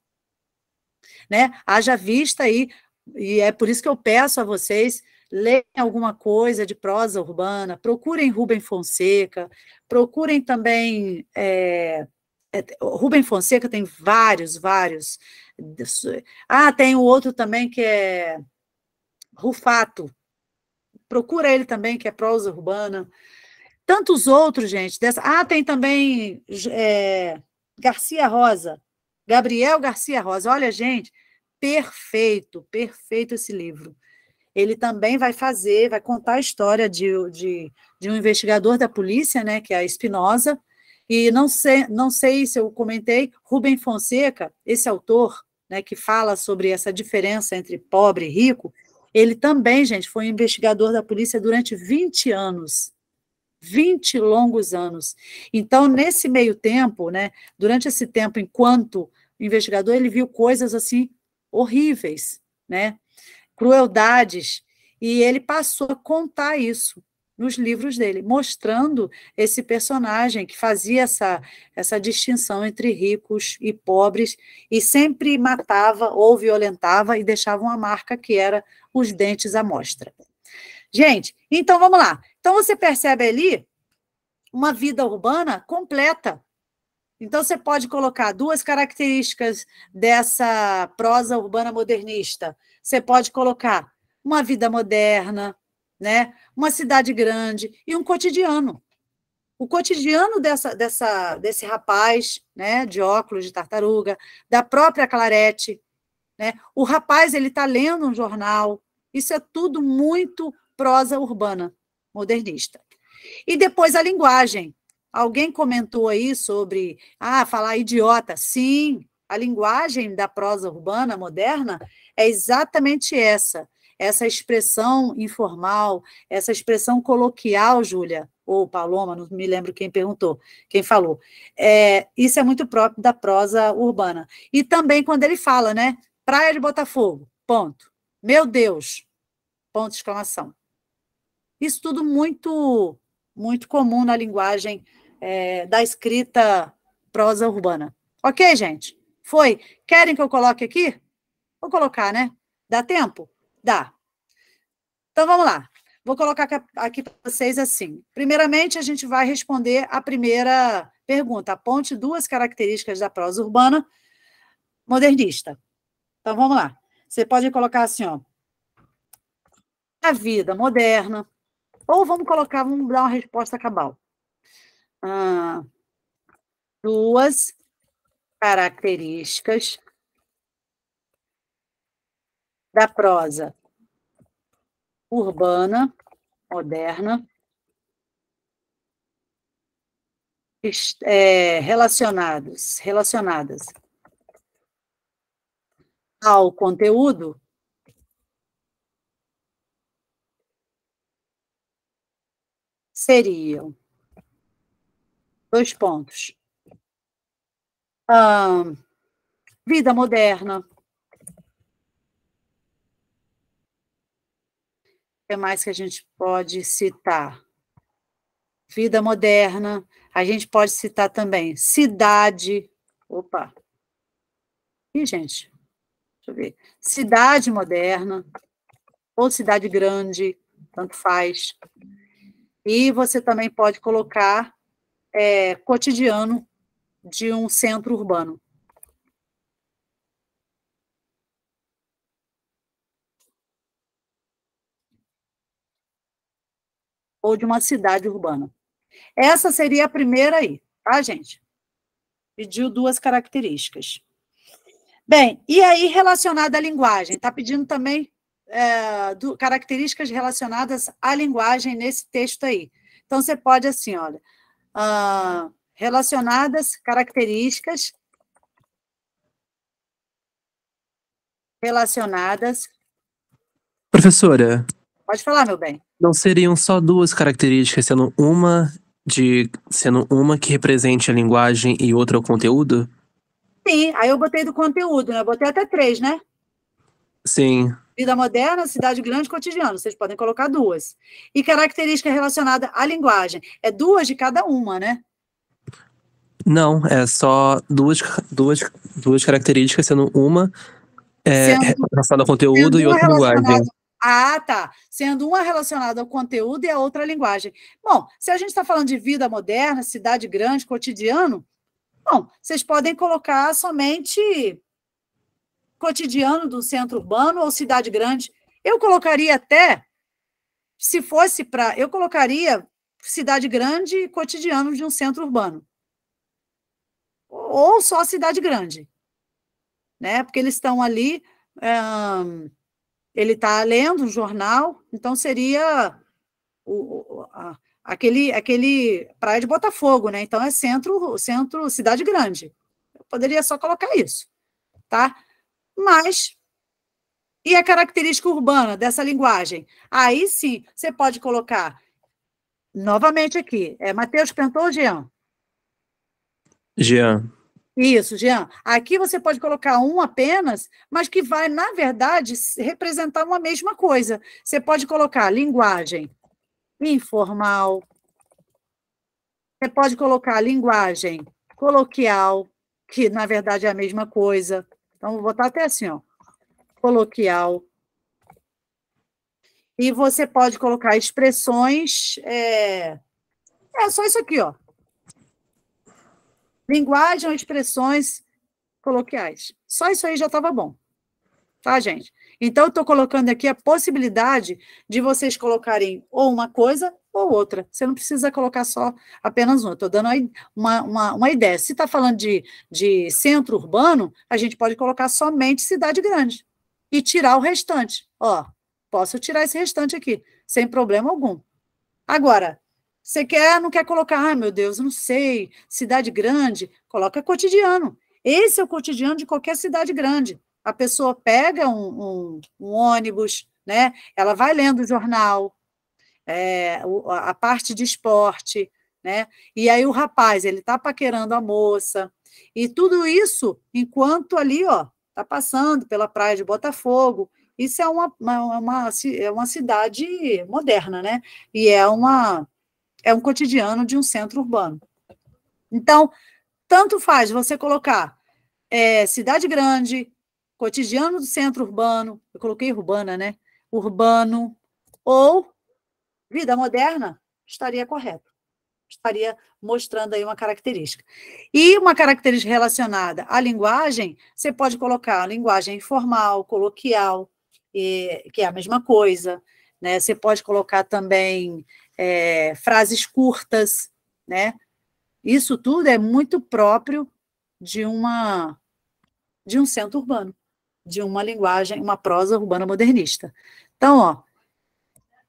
Né? Haja vista aí, e é por isso que eu peço a vocês leem alguma coisa de prosa urbana, procurem Rubem Fonseca, procurem também. É, é Rubem Fonseca tem vários, vários. Ah, tem o outro também que é Rufato. Procura ele também, que é prosa urbana. Tantos outros, gente. Dessa... Ah, tem também é, Garcia Rosa. Gabriel Garcia Rosa. Olha, gente, perfeito, perfeito esse livro ele também vai fazer, vai contar a história de, de, de um investigador da polícia, né, que é a Espinosa, e não sei, não sei se eu comentei, Rubem Fonseca, esse autor, né, que fala sobre essa diferença entre pobre e rico, ele também, gente, foi investigador da polícia durante 20 anos. 20 longos anos. Então, nesse meio tempo, né, durante esse tempo, enquanto investigador, ele viu coisas assim horríveis, né? crueldades, e ele passou a contar isso nos livros dele, mostrando esse personagem que fazia essa, essa distinção entre ricos e pobres e sempre matava ou violentava e deixava uma marca que era os dentes à mostra. Gente, então vamos lá. Então você percebe ali uma vida urbana completa. Então você pode colocar duas características dessa prosa urbana modernista você pode colocar uma vida moderna, né? uma cidade grande e um cotidiano. O cotidiano dessa, dessa, desse rapaz, né, de óculos de tartaruga, da própria Clarete, né? O rapaz ele está lendo um jornal. Isso é tudo muito prosa urbana modernista. E depois a linguagem. Alguém comentou aí sobre ah, falar idiota. Sim, a linguagem da prosa urbana moderna é exatamente essa, essa expressão informal, essa expressão coloquial, Júlia, ou Paloma, não me lembro quem perguntou, quem falou. É, isso é muito próprio da prosa urbana. E também quando ele fala, né? Praia de Botafogo, ponto. Meu Deus, ponto de exclamação. Isso tudo muito, muito comum na linguagem é, da escrita prosa urbana. Ok, gente? Foi? Querem que eu coloque aqui? Vou colocar, né? Dá tempo? Dá. Então vamos lá. Vou colocar aqui para vocês assim. Primeiramente, a gente vai responder a primeira pergunta. Aponte duas características da prosa urbana modernista. Então vamos lá. Você pode colocar assim, ó. A vida moderna. Ou vamos colocar, vamos dar uma resposta cabal. Ah, duas características da prosa urbana, moderna, é, relacionados, relacionadas ao conteúdo seriam dois pontos vida moderna. O que mais que a gente pode citar? Vida moderna, a gente pode citar também cidade. Opa! Ih, gente, deixa eu ver. Cidade moderna, ou cidade grande, tanto faz. E você também pode colocar é, cotidiano de um centro urbano. Ou de uma cidade urbana. Essa seria a primeira aí, tá, gente? Pediu duas características. Bem, e aí relacionada à linguagem? Está pedindo também é, do, características relacionadas à linguagem nesse texto aí. Então, você pode, assim, olha, uh, relacionadas características relacionadas. Professora. Pode falar, meu bem. Não seriam só duas características, sendo uma de sendo uma que represente a linguagem e outra o conteúdo? Sim, aí eu botei do conteúdo, né? Eu botei até três, né? Sim. Vida moderna, cidade grande, cotidiano. Vocês podem colocar duas. E característica relacionada à linguagem. É duas de cada uma, né? Não, é só duas, duas, duas características, sendo uma é, sendo, relacionada ao conteúdo e outra linguagem. Ah, tá. Sendo uma relacionada ao conteúdo e a outra à linguagem. Bom, se a gente está falando de vida moderna, cidade grande, cotidiano, bom, vocês podem colocar somente cotidiano do centro urbano ou cidade grande. Eu colocaria até, se fosse para. Eu colocaria cidade grande e cotidiano de um centro urbano ou só a cidade grande, né? Porque eles estão ali, um, eh, ele está lendo um jornal, então seria o, a, aquele aquele praia de Botafogo, né? Então é centro centro cidade grande. Eu poderia só colocar isso, tá? Mas e a característica urbana dessa linguagem? Aí sim, você pode colocar novamente aqui. É Matheus Pentor, Jean? Jean. Isso, Jean. Aqui você pode colocar um apenas, mas que vai, na verdade, representar uma mesma coisa. Você pode colocar linguagem informal, você pode colocar linguagem coloquial, que na verdade é a mesma coisa. Então, vou botar até assim, ó. Coloquial. E você pode colocar expressões. É, é só isso aqui, ó. Linguagem ou expressões coloquiais. Só isso aí já estava bom. Tá, gente? Então, eu estou colocando aqui a possibilidade de vocês colocarem ou uma coisa ou outra. Você não precisa colocar só apenas uma. Estou dando uma, uma, uma, ideia. Se está falando de, de centro urbano, a gente pode colocar somente cidade grande e tirar o restante. Ó, posso tirar esse restante aqui, sem problema algum. Agora, você quer, não quer colocar, ai ah, meu Deus, não sei, cidade grande, coloca cotidiano. Esse é o cotidiano de qualquer cidade grande. A pessoa pega um, um, um ônibus, né? ela vai lendo o jornal, é, a parte de esporte, né? e aí o rapaz, ele está paquerando a moça, e tudo isso enquanto ali, ó, está passando pela praia de Botafogo, isso é uma, uma, uma, é uma cidade moderna, né? E é uma é um cotidiano de um centro urbano. Então, tanto faz você colocar é, cidade grande, cotidiano do centro urbano, eu coloquei urbana, né? Urbano, ou vida moderna, estaria correto. Estaria mostrando aí uma característica. E uma característica relacionada à linguagem, você pode colocar linguagem informal, coloquial, e, que é a mesma coisa. Né? Você pode colocar também é, frases curtas, né? Isso tudo é muito próprio de uma de um centro urbano, de uma linguagem, uma prosa urbana modernista. Então, ó,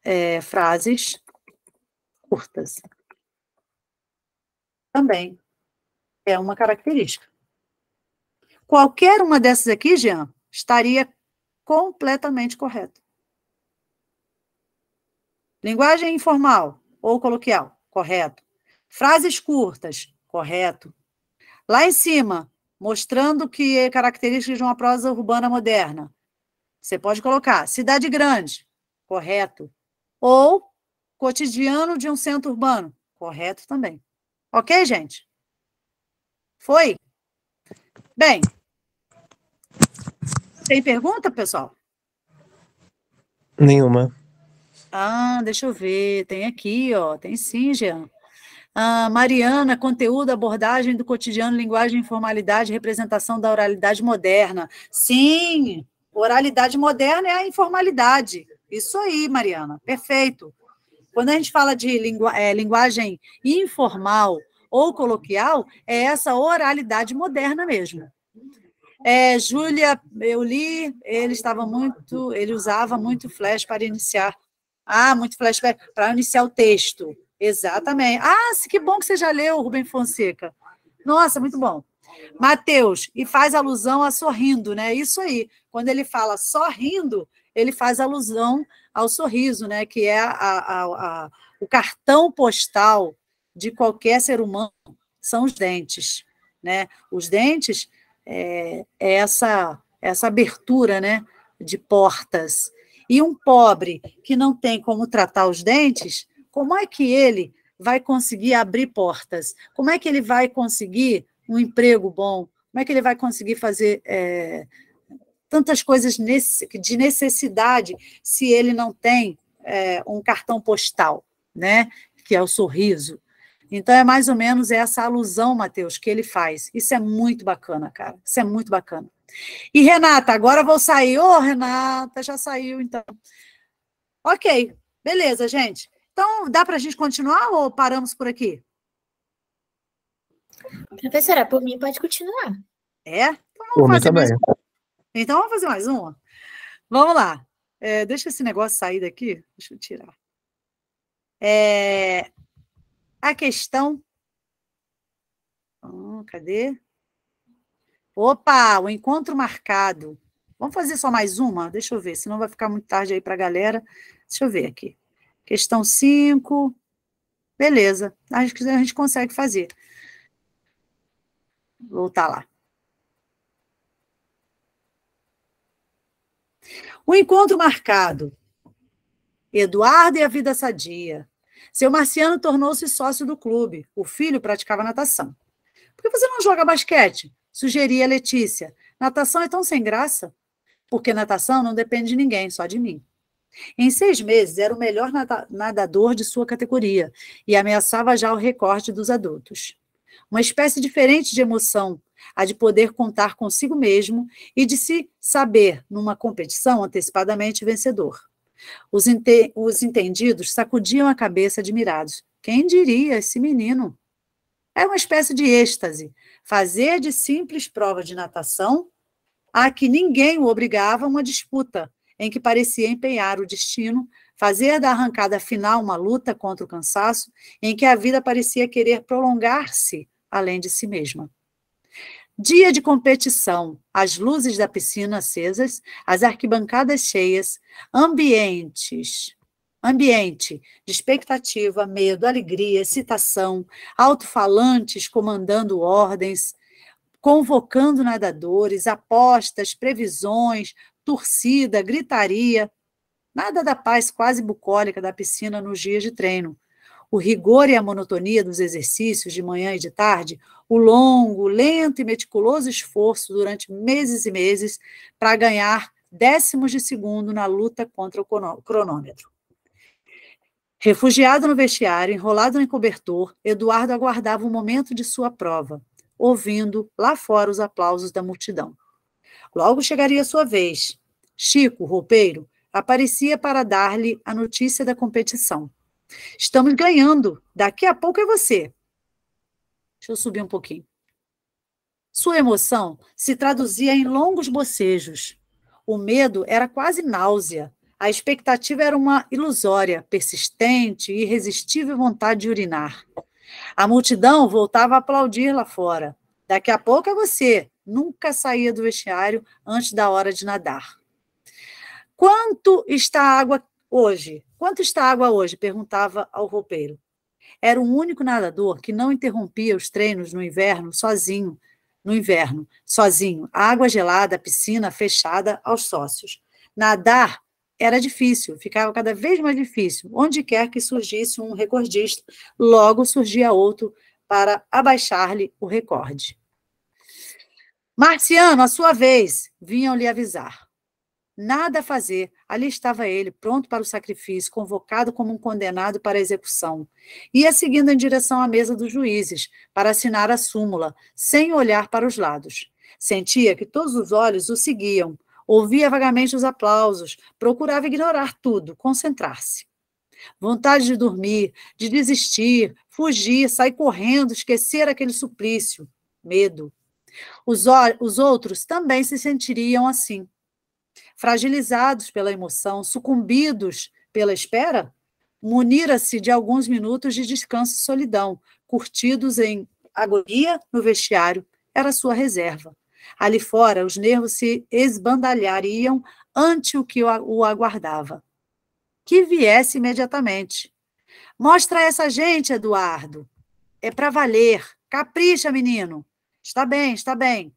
é, frases curtas também é uma característica. Qualquer uma dessas aqui, Jean, estaria completamente correto. Linguagem informal ou coloquial, correto. Frases curtas, correto. Lá em cima, mostrando que é características de uma prosa urbana moderna. Você pode colocar cidade grande, correto. Ou cotidiano de um centro urbano, correto também. Ok, gente? Foi? Bem. Tem pergunta, pessoal? Nenhuma. Ah, deixa eu ver, tem aqui, ó, tem sim, Jean. Ah, Mariana, conteúdo, abordagem do cotidiano, linguagem, informalidade, representação da oralidade moderna. Sim, oralidade moderna é a informalidade. Isso aí, Mariana, perfeito. Quando a gente fala de lingu é, linguagem informal ou coloquial, é essa oralidade moderna mesmo. É, Júlia, eu li, ele estava muito, ele usava muito flash para iniciar ah, muito flashback, para iniciar o texto. Exatamente. Ah, que bom que você já leu, Rubem Fonseca. Nossa, muito bom. Mateus, e faz alusão a sorrindo, né? Isso aí. Quando ele fala sorrindo, ele faz alusão ao sorriso, né? Que é a, a, a, o cartão postal de qualquer ser humano são os dentes, né? Os dentes é, é essa essa abertura, né? De portas e um pobre que não tem como tratar os dentes, como é que ele vai conseguir abrir portas? Como é que ele vai conseguir um emprego bom? Como é que ele vai conseguir fazer é, tantas coisas de necessidade se ele não tem é, um cartão postal, né? Que é o sorriso. Então é mais ou menos essa alusão, Mateus, que ele faz. Isso é muito bacana, cara. Isso é muito bacana. E Renata, agora vou sair. Ô, oh, Renata, já saiu então. OK. Beleza, gente. Então, dá para a gente continuar ou paramos por aqui? Professora, por mim pode continuar. É? Então vamos por fazer mais um. Então vamos fazer mais uma. Vamos lá. É, deixa esse negócio sair daqui. Deixa eu tirar. É, a questão. Hum, cadê? Opa, o encontro marcado. Vamos fazer só mais uma? Deixa eu ver, senão vai ficar muito tarde aí para a galera. Deixa eu ver aqui. Questão 5. Beleza, a gente, a gente consegue fazer. Vou Voltar lá. O encontro marcado. Eduardo e a vida sadia. Seu Marciano tornou-se sócio do clube. O filho praticava natação. Por que você não joga basquete? Sugeria Letícia. Natação é tão sem graça. Porque natação não depende de ninguém, só de mim. Em seis meses, era o melhor nadador de sua categoria e ameaçava já o recorde dos adultos. Uma espécie diferente de emoção, a de poder contar consigo mesmo e de se saber, numa competição, antecipadamente vencedor. Os, ente os entendidos sacudiam a cabeça admirados. Quem diria esse menino? Era é uma espécie de êxtase, fazer de simples prova de natação a que ninguém o obrigava uma disputa em que parecia empenhar o destino, fazer da arrancada final uma luta contra o cansaço, em que a vida parecia querer prolongar-se além de si mesma. Dia de competição, as luzes da piscina acesas, as arquibancadas cheias, ambientes, ambiente de expectativa, medo, alegria, excitação, alto-falantes comandando ordens, convocando nadadores, apostas, previsões, torcida, gritaria. Nada da paz quase bucólica da piscina nos dias de treino. O rigor e a monotonia dos exercícios de manhã e de tarde o longo, lento e meticuloso esforço durante meses e meses para ganhar décimos de segundo na luta contra o cronômetro. Refugiado no vestiário, enrolado em cobertor, Eduardo aguardava o momento de sua prova, ouvindo lá fora os aplausos da multidão. Logo chegaria sua vez. Chico, roupeiro, aparecia para dar-lhe a notícia da competição. Estamos ganhando. Daqui a pouco é você. Deixa eu subir um pouquinho. Sua emoção se traduzia em longos bocejos. O medo era quase náusea. A expectativa era uma ilusória, persistente e irresistível vontade de urinar. A multidão voltava a aplaudir lá fora. Daqui a pouco é você. Nunca saía do vestiário antes da hora de nadar. Quanto está a água hoje? Quanto está a água hoje? perguntava ao roupeiro. Era o único nadador que não interrompia os treinos no inverno sozinho, no inverno, sozinho, água gelada, piscina fechada aos sócios. Nadar era difícil, ficava cada vez mais difícil. Onde quer que surgisse um recordista, logo surgia outro para abaixar-lhe o recorde. Marciano, a sua vez, vinham lhe avisar. Nada a fazer. Ali estava ele, pronto para o sacrifício, convocado como um condenado para a execução. Ia seguindo em direção à mesa dos juízes, para assinar a súmula, sem olhar para os lados. Sentia que todos os olhos o seguiam, ouvia vagamente os aplausos, procurava ignorar tudo, concentrar-se. Vontade de dormir, de desistir, fugir, sair correndo, esquecer aquele suplício. Medo. Os, os outros também se sentiriam assim fragilizados pela emoção, sucumbidos pela espera, munira-se de alguns minutos de descanso e solidão, curtidos em agonia no vestiário, era sua reserva. Ali fora, os nervos se esbandalhariam ante o que o aguardava. Que viesse imediatamente. Mostra essa gente, Eduardo. É para valer. Capricha, menino. Está bem, está bem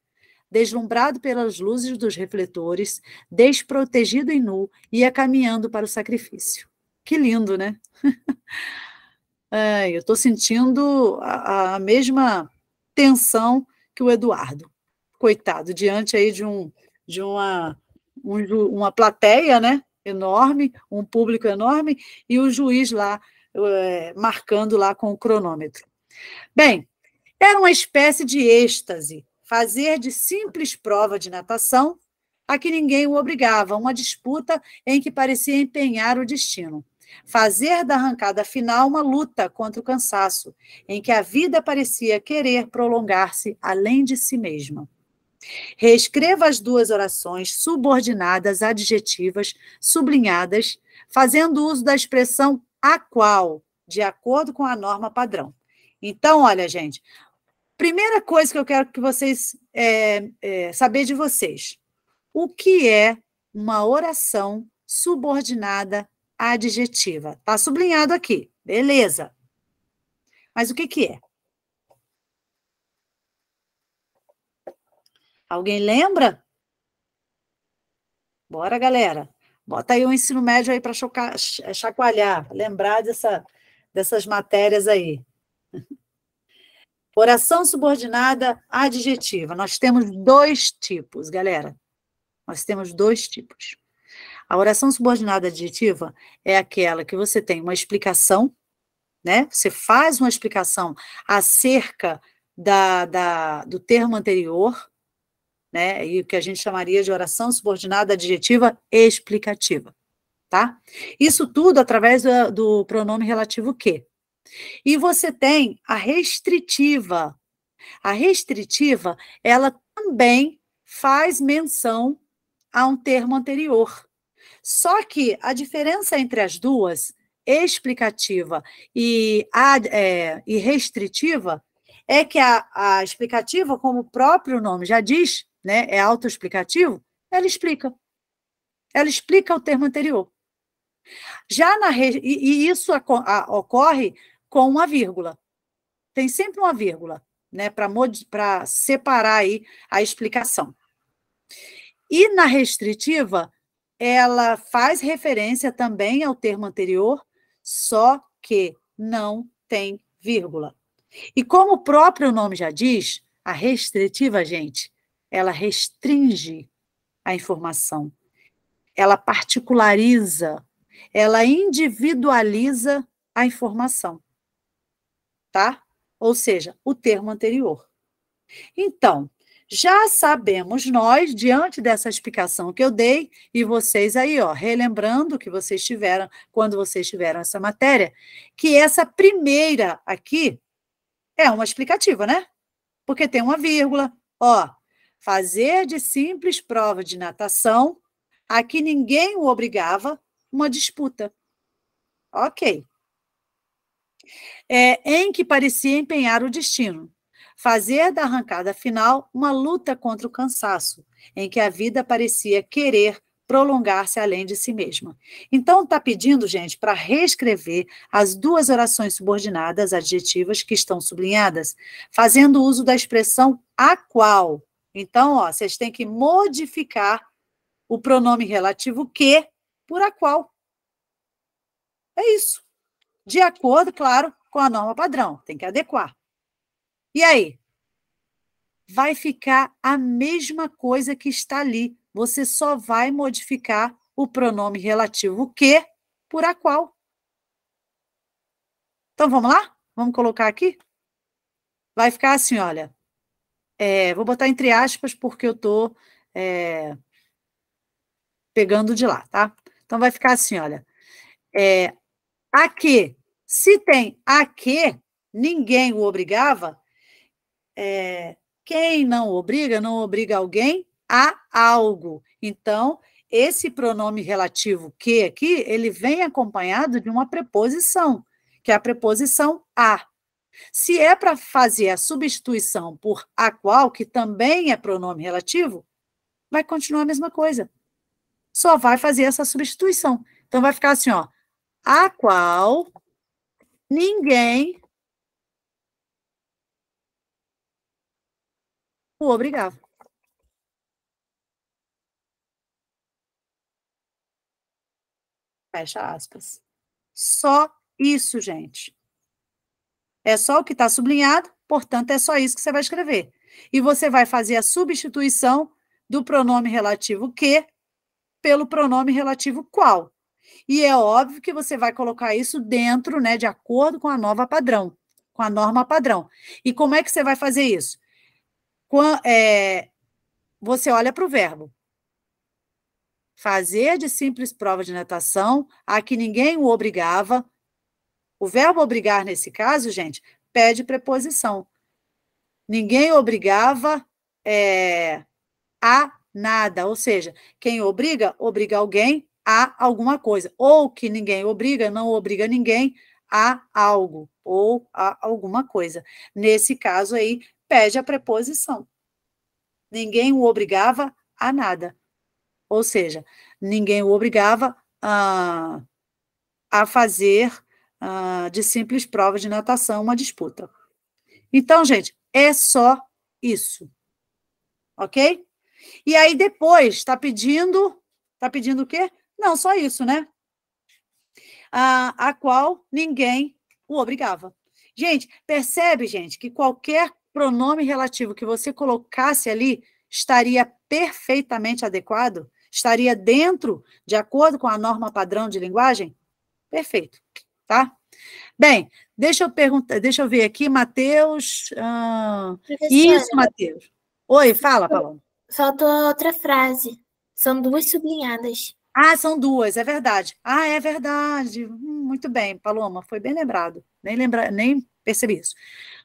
deslumbrado pelas luzes dos refletores, desprotegido e nu, é ia caminhando para o sacrifício. Que lindo, né? é, eu estou sentindo a, a mesma tensão que o Eduardo. Coitado, diante aí de, um, de uma, um, uma plateia né, enorme, um público enorme, e o juiz lá é, marcando lá com o cronômetro. Bem, era uma espécie de êxtase, fazer de simples prova de natação a que ninguém o obrigava, uma disputa em que parecia empenhar o destino. Fazer da arrancada final uma luta contra o cansaço, em que a vida parecia querer prolongar-se além de si mesma. Reescreva as duas orações subordinadas adjetivas sublinhadas, fazendo uso da expressão a qual, de acordo com a norma padrão. Então, olha, gente, Primeira coisa que eu quero que vocês é, é, saber de vocês: o que é uma oração subordinada adjetiva? Está sublinhado aqui, beleza? Mas o que que é? Alguém lembra? Bora, galera. Bota aí o ensino médio aí para chacoalhar, lembrar dessa, dessas matérias aí. Oração subordinada adjetiva. Nós temos dois tipos, galera. Nós temos dois tipos. A oração subordinada adjetiva é aquela que você tem uma explicação, né? Você faz uma explicação acerca da, da, do termo anterior, né? E o que a gente chamaria de oração subordinada adjetiva explicativa, tá? Isso tudo através do, do pronome relativo que, e você tem a restritiva. A restritiva, ela também faz menção a um termo anterior. Só que a diferença entre as duas, explicativa e, ad, é, e restritiva, é que a, a explicativa, como o próprio nome já diz, né, é autoexplicativo, ela explica. Ela explica o termo anterior. Já na e, e isso a, a, ocorre com uma vírgula. Tem sempre uma vírgula, né, para separar aí a explicação. E na restritiva, ela faz referência também ao termo anterior, só que não tem vírgula. E como o próprio nome já diz, a restritiva, gente, ela restringe a informação. Ela particulariza, ela individualiza a informação tá? Ou seja, o termo anterior. Então, já sabemos nós, diante dessa explicação que eu dei, e vocês aí, ó, relembrando que vocês tiveram, quando vocês tiveram essa matéria, que essa primeira aqui é uma explicativa, né? Porque tem uma vírgula, ó, fazer de simples prova de natação, a que ninguém o obrigava, uma disputa. Ok é, em que parecia empenhar o destino. Fazer da arrancada final uma luta contra o cansaço, em que a vida parecia querer prolongar-se além de si mesma. Então, está pedindo, gente, para reescrever as duas orações subordinadas, adjetivas, que estão sublinhadas, fazendo uso da expressão a qual. Então, ó, vocês têm que modificar o pronome relativo que por a qual. É isso de acordo, claro, com a norma padrão, tem que adequar. E aí? Vai ficar a mesma coisa que está ali. Você só vai modificar o pronome relativo que por a qual. Então vamos lá? Vamos colocar aqui? Vai ficar assim, olha. É, vou botar entre aspas porque eu estou é, pegando de lá, tá? Então vai ficar assim, olha. É, a que, se tem a que, ninguém o obrigava, é, quem não obriga, não obriga alguém a algo. Então, esse pronome relativo que aqui, ele vem acompanhado de uma preposição, que é a preposição a. Se é para fazer a substituição por a qual, que também é pronome relativo, vai continuar a mesma coisa. Só vai fazer essa substituição. Então vai ficar assim, ó a qual ninguém o obrigava. Fecha aspas. Só isso, gente. É só o que está sublinhado, portanto, é só isso que você vai escrever. E você vai fazer a substituição do pronome relativo que pelo pronome relativo qual. E é óbvio que você vai colocar isso dentro, né, de acordo com a nova padrão, com a norma padrão. E como é que você vai fazer isso? É, você olha para o verbo. Fazer de simples prova de natação, a que ninguém o obrigava. O verbo obrigar, nesse caso, gente, pede preposição. Ninguém obrigava é, a nada, ou seja, quem obriga, obriga alguém a alguma coisa, ou que ninguém obriga, não obriga ninguém a algo ou a alguma coisa. Nesse caso aí, pede a preposição. Ninguém o obrigava a nada. Ou seja, ninguém o obrigava a, ah, a fazer a, ah, de simples prova de natação uma disputa. Então, gente, é só isso. Ok? E aí depois está pedindo, está pedindo o quê? Não, só isso, né? A, a qual ninguém o obrigava. Gente, percebe, gente, que qualquer pronome relativo que você colocasse ali estaria perfeitamente adequado? Estaria dentro, de acordo com a norma padrão de linguagem? Perfeito, tá? Bem, deixa eu perguntar, deixa eu ver aqui, Matheus. Ah, isso, Matheus. Oi, fala, Paloma. Faltou outra frase. São duas sublinhadas. Ah, são duas, é verdade. Ah, é verdade. Hum, muito bem, Paloma, foi bem lembrado. Nem, lembra, nem percebi isso.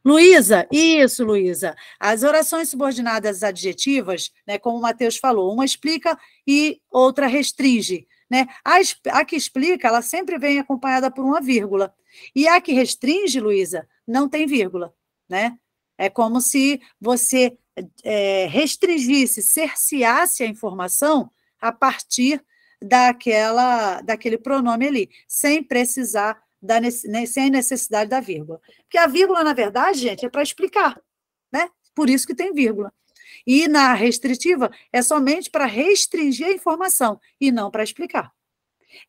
Luísa, isso, Luísa. As orações subordinadas adjetivas, né, como o Matheus falou, uma explica e outra restringe. Né? A, a que explica, ela sempre vem acompanhada por uma vírgula. E a que restringe, Luísa, não tem vírgula. Né? É como se você é, restringisse, cerceasse a informação a partir daquela, daquele pronome ali, sem precisar da, né, sem necessidade da vírgula. Porque a vírgula, na verdade, gente, é para explicar, né? Por isso que tem vírgula. E na restritiva é somente para restringir a informação e não para explicar.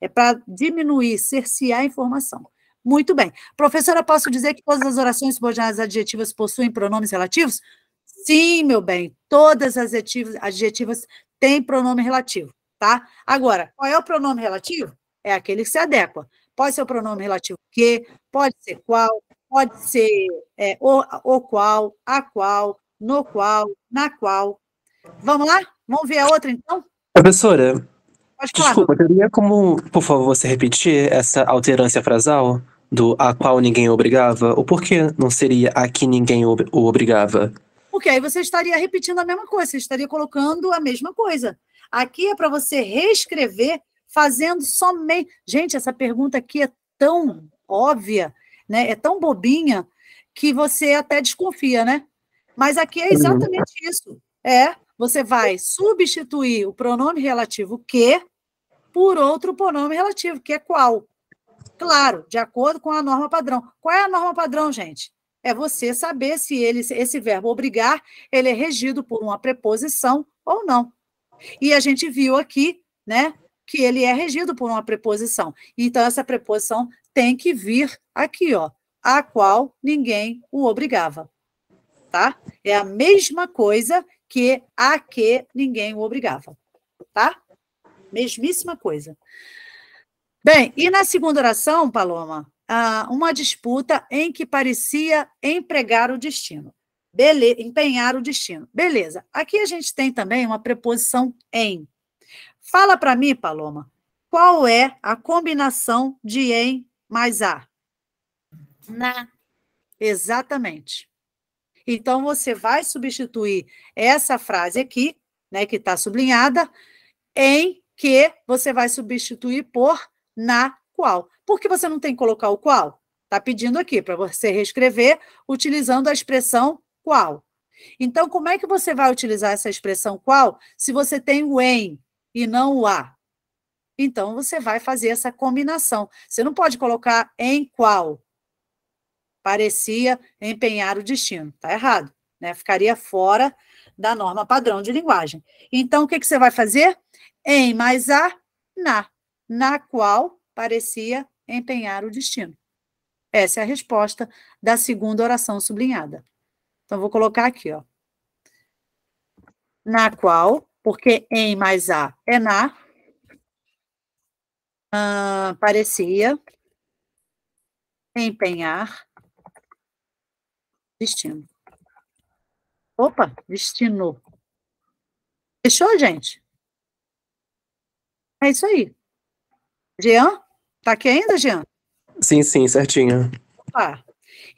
É para diminuir, cercear a informação. Muito bem. Professora, posso dizer que todas as orações subordinadas adjetivas possuem pronomes relativos? Sim, meu bem, todas as adjetivas, adjetivas têm pronome relativo tá? Agora, qual é o pronome relativo? É aquele que se adequa. Pode ser o pronome relativo que, pode ser qual, pode ser é, o, o qual, a qual, no qual, na qual. Vamos lá? Vamos ver a outra, então? Professora, Pode falar. desculpa, teria como, por favor, você repetir essa alterância frasal do a qual ninguém obrigava? Ou por que não seria a que ninguém o obrigava? Porque aí você estaria repetindo a mesma coisa, você estaria colocando a mesma coisa. Aqui é para você reescrever fazendo somente. Gente, essa pergunta aqui é tão óbvia, né? É tão bobinha que você até desconfia, né? Mas aqui é uhum. exatamente isso. É, você vai substituir o pronome relativo que por outro pronome relativo, que é qual? Claro, de acordo com a norma padrão. Qual é a norma padrão, gente? É você saber se ele, esse verbo obrigar, ele é regido por uma preposição ou não. E a gente viu aqui, né, que ele é regido por uma preposição. Então, essa preposição tem que vir aqui, ó, a qual ninguém o obrigava. Tá? É a mesma coisa que a que ninguém o obrigava. Tá? Mesmíssima coisa. Bem, e na segunda oração, Paloma, uma disputa em que parecia empregar o destino. Bele empenhar o destino. Beleza. Aqui a gente tem também uma preposição em. Fala para mim, Paloma, qual é a combinação de em mais a? Na. Exatamente. Então, você vai substituir essa frase aqui, né, que está sublinhada, em que você vai substituir por na qual. Por que você não tem que colocar o qual? Está pedindo aqui para você reescrever utilizando a expressão qual. Então, como é que você vai utilizar essa expressão qual se você tem o em e não o a? Então, você vai fazer essa combinação. Você não pode colocar em qual. Parecia empenhar o destino. Está errado. Né? Ficaria fora da norma padrão de linguagem. Então, o que, que você vai fazer? Em mais a, na. Na qual parecia empenhar o destino. Essa é a resposta da segunda oração sublinhada. Então, vou colocar aqui, ó. Na qual, porque em mais A é na, ah, parecia empenhar destino. Opa, destino. Fechou, gente? É isso aí. Jean? Tá aqui ainda, Jean? Sim, sim, certinho. Opa,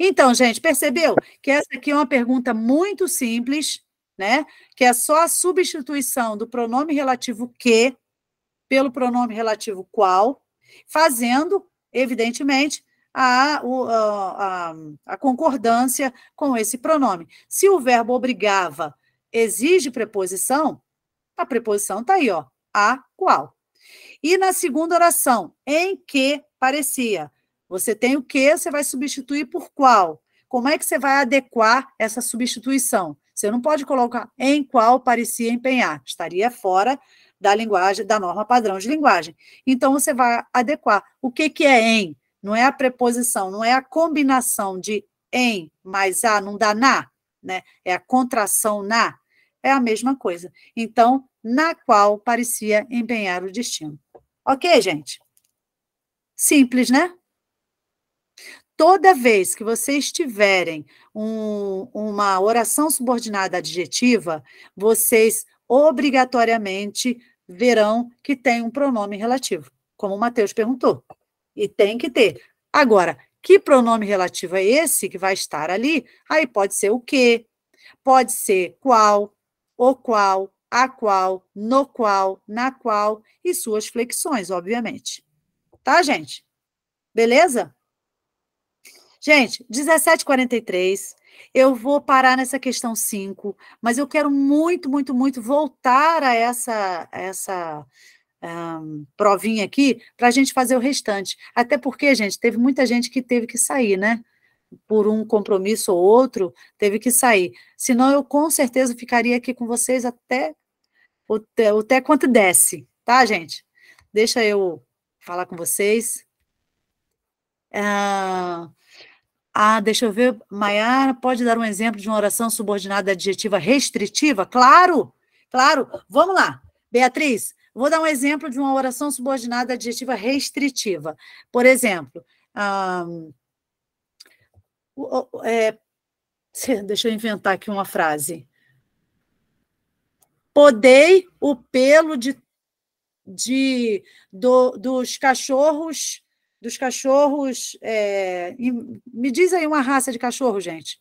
então, gente, percebeu que essa aqui é uma pergunta muito simples, né? Que é só a substituição do pronome relativo que pelo pronome relativo qual, fazendo, evidentemente, a, a, a, concordância com esse pronome. Se o verbo obrigava exige preposição, a preposição está aí, ó, a qual. E na segunda oração, em que parecia? Você tem o que, você vai substituir por qual? Como é que você vai adequar essa substituição? Você não pode colocar em qual parecia empenhar, estaria fora da linguagem, da norma padrão de linguagem. Então você vai adequar. O que, que é em? Não é a preposição, não é a combinação de em mais a não dá na, né? É a contração na, é a mesma coisa. Então, na qual parecia empenhar o destino. Ok, gente? Simples, né? toda vez que vocês tiverem um, uma oração subordinada adjetiva, vocês obrigatoriamente verão que tem um pronome relativo, como o Matheus perguntou. E tem que ter. Agora, que pronome relativo é esse que vai estar ali? Aí pode ser o que, pode ser qual, o qual, a qual, no qual, na qual e suas flexões, obviamente. Tá, gente? Beleza? Gente, 17h43. Eu vou parar nessa questão 5, mas eu quero muito, muito, muito voltar a essa essa um, provinha aqui para a gente fazer o restante. Até porque, gente, teve muita gente que teve que sair, né? Por um compromisso ou outro, teve que sair. Senão, eu com certeza ficaria aqui com vocês até, até, até quanto desce, tá, gente? Deixa eu falar com vocês. Uh, ah, deixa eu ver, Maiara, pode dar um exemplo de uma oração subordinada adjetiva restritiva? Claro, claro. Vamos lá, Beatriz, vou dar um exemplo de uma oração subordinada adjetiva restritiva. Por exemplo, é, deixa eu inventar aqui uma frase. Podei o pelo de, de do, dos cachorros dos cachorros. É, me diz aí uma raça de cachorro, gente.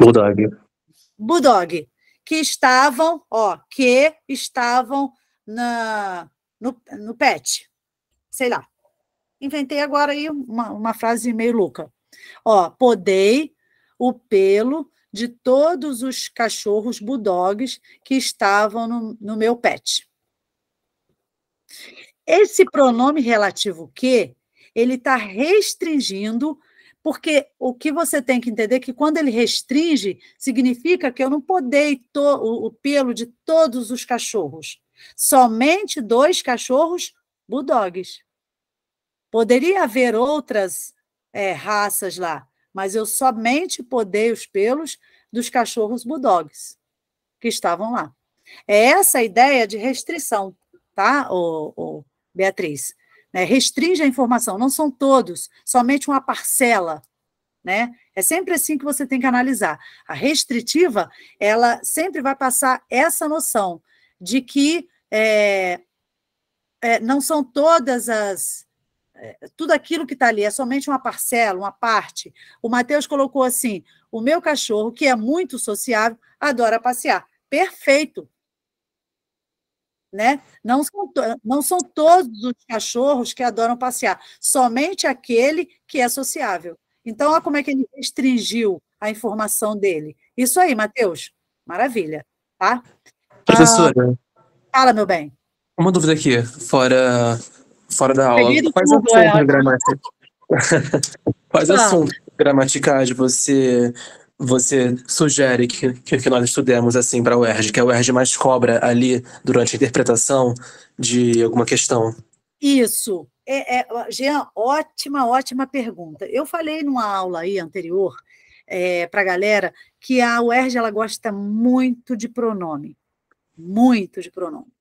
Bulldog. Bulldog, que estavam, ó, que estavam na, no, no pet. Sei lá. Inventei agora aí uma, uma frase meio louca. Ó, podei o pelo de todos os cachorros bulldogs que estavam no, no meu pet. Esse pronome relativo que, ele está restringindo, porque o que você tem que entender é que quando ele restringe, significa que eu não podei o, o pelo de todos os cachorros. Somente dois cachorros bulldogs. Poderia haver outras é, raças lá, mas eu somente podei os pelos dos cachorros bulldogs que estavam lá. É essa a ideia de restrição, tá, o, o Beatriz. Né? Restringe a informação, não são todos, somente uma parcela. Né? É sempre assim que você tem que analisar. A restritiva, ela sempre vai passar essa noção de que é, é, não são todas as. É, tudo aquilo que está ali é somente uma parcela, uma parte. O Matheus colocou assim: o meu cachorro, que é muito sociável, adora passear. Perfeito né? Não são, não são todos os cachorros que adoram passear, somente aquele que é sociável. Então, olha como é que ele restringiu a informação dele. Isso aí, Matheus. Maravilha, tá? Professora. Ah, fala, meu bem. Uma dúvida aqui, fora, fora da aula. Quais assuntos, é, gramática? Quais ah. assuntos gramaticais você você sugere que, que, nós estudemos assim para a UERJ, que a UERJ mais cobra ali durante a interpretação de alguma questão? Isso. É, é, Jean, ótima, ótima pergunta. Eu falei numa aula aí anterior é, para a galera que a UERJ ela gosta muito de pronome. Muito de pronome.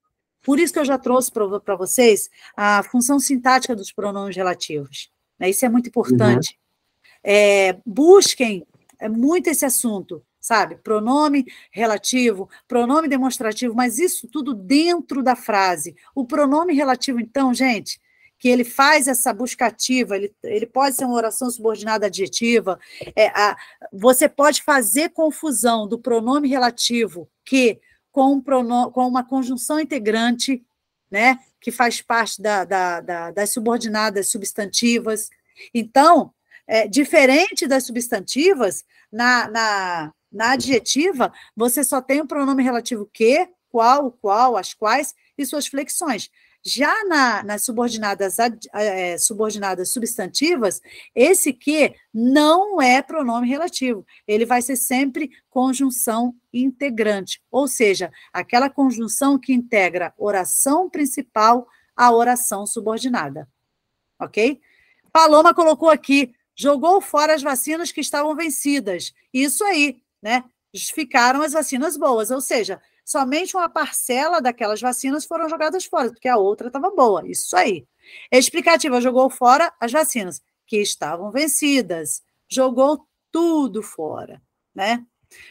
Por isso que eu já trouxe para vocês a função sintática dos pronomes relativos. Né? Isso é muito uhum. importante. Uhum. É, busquem é muito esse assunto, sabe? Pronome relativo, pronome demonstrativo, mas isso tudo dentro da frase. O pronome relativo, então, gente, que ele faz essa busca ativa, ele, ele pode ser uma oração subordinada adjetiva, é, a, você pode fazer confusão do pronome relativo que com, um pronome, com uma conjunção integrante, né, que faz parte da, da, da, das subordinadas substantivas. Então, é, diferente das substantivas, na, na, na adjetiva, você só tem o pronome relativo que, qual, qual, as quais e suas flexões. Já na, nas subordinadas, ad, é, subordinadas substantivas, esse que não é pronome relativo. Ele vai ser sempre conjunção integrante, ou seja, aquela conjunção que integra oração principal à oração subordinada. Ok? Paloma colocou aqui jogou fora as vacinas que estavam vencidas. Isso aí, né? Ficaram as vacinas boas, ou seja, somente uma parcela daquelas vacinas foram jogadas fora, porque a outra estava boa. Isso aí. É explicativa: jogou fora as vacinas que estavam vencidas, jogou tudo fora, né?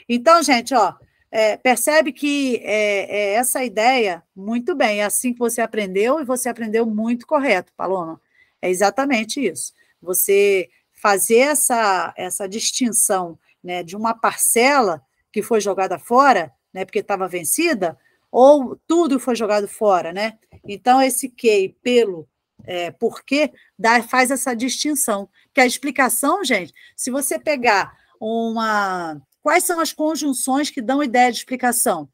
Então, gente, ó, é, percebe que é, é essa ideia, muito bem, é assim que você aprendeu e você aprendeu muito correto, Paloma. É exatamente isso. Você fazer essa, essa distinção né, de uma parcela que foi jogada fora, né, porque estava vencida, ou tudo foi jogado fora, né? Então, esse que, pelo, é, porquê, dá, faz essa distinção. Que a explicação, gente, se você pegar uma. Quais são as conjunções que dão ideia de explicação?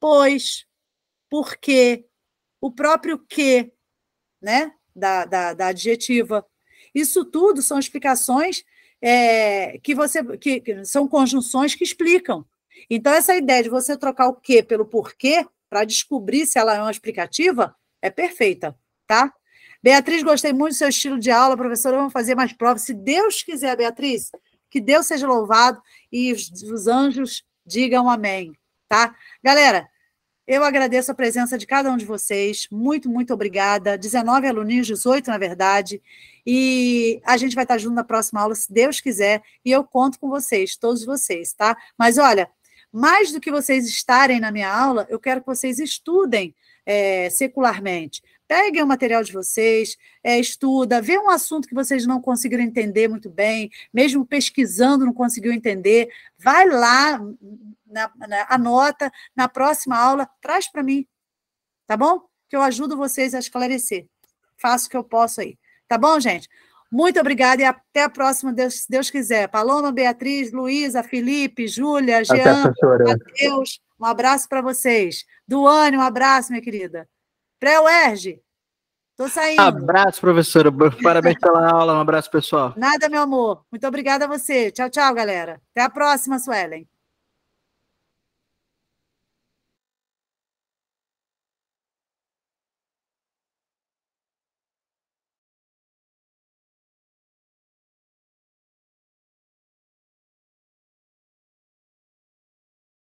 Pois, porque, o próprio que, né? Da, da, da adjetiva, isso tudo são explicações é, que você que, que são conjunções que explicam. Então, essa ideia de você trocar o que pelo porquê para descobrir se ela é uma explicativa é perfeita, tá? Beatriz, gostei muito do seu estilo de aula, professora. Vamos fazer mais provas. Se Deus quiser, Beatriz, que Deus seja louvado e os, os anjos digam amém, tá? Galera, eu agradeço a presença de cada um de vocês. Muito, muito obrigada. 19 aluninhos, 18 na verdade. E a gente vai estar junto na próxima aula, se Deus quiser. E eu conto com vocês, todos vocês, tá? Mas olha, mais do que vocês estarem na minha aula, eu quero que vocês estudem é, secularmente. Peguem o material de vocês, é, estuda, vê um assunto que vocês não conseguiram entender muito bem, mesmo pesquisando não conseguiu entender, vai lá, na, na, anota, na próxima aula, traz para mim, tá bom? Que eu ajudo vocês a esclarecer. Faço o que eu posso aí. Tá bom, gente? Muito obrigada e até a próxima, Deus, se Deus quiser. Paloma, Beatriz, Luísa, Felipe, Júlia, Jean, Matheus, um abraço para vocês. Duane, um abraço, minha querida. Pré-UERJ, Estou saindo. Abraço, professora. Parabéns pela aula. Um abraço, pessoal. Nada, meu amor. Muito obrigada a você. Tchau, tchau, galera. Até a próxima, Suelen.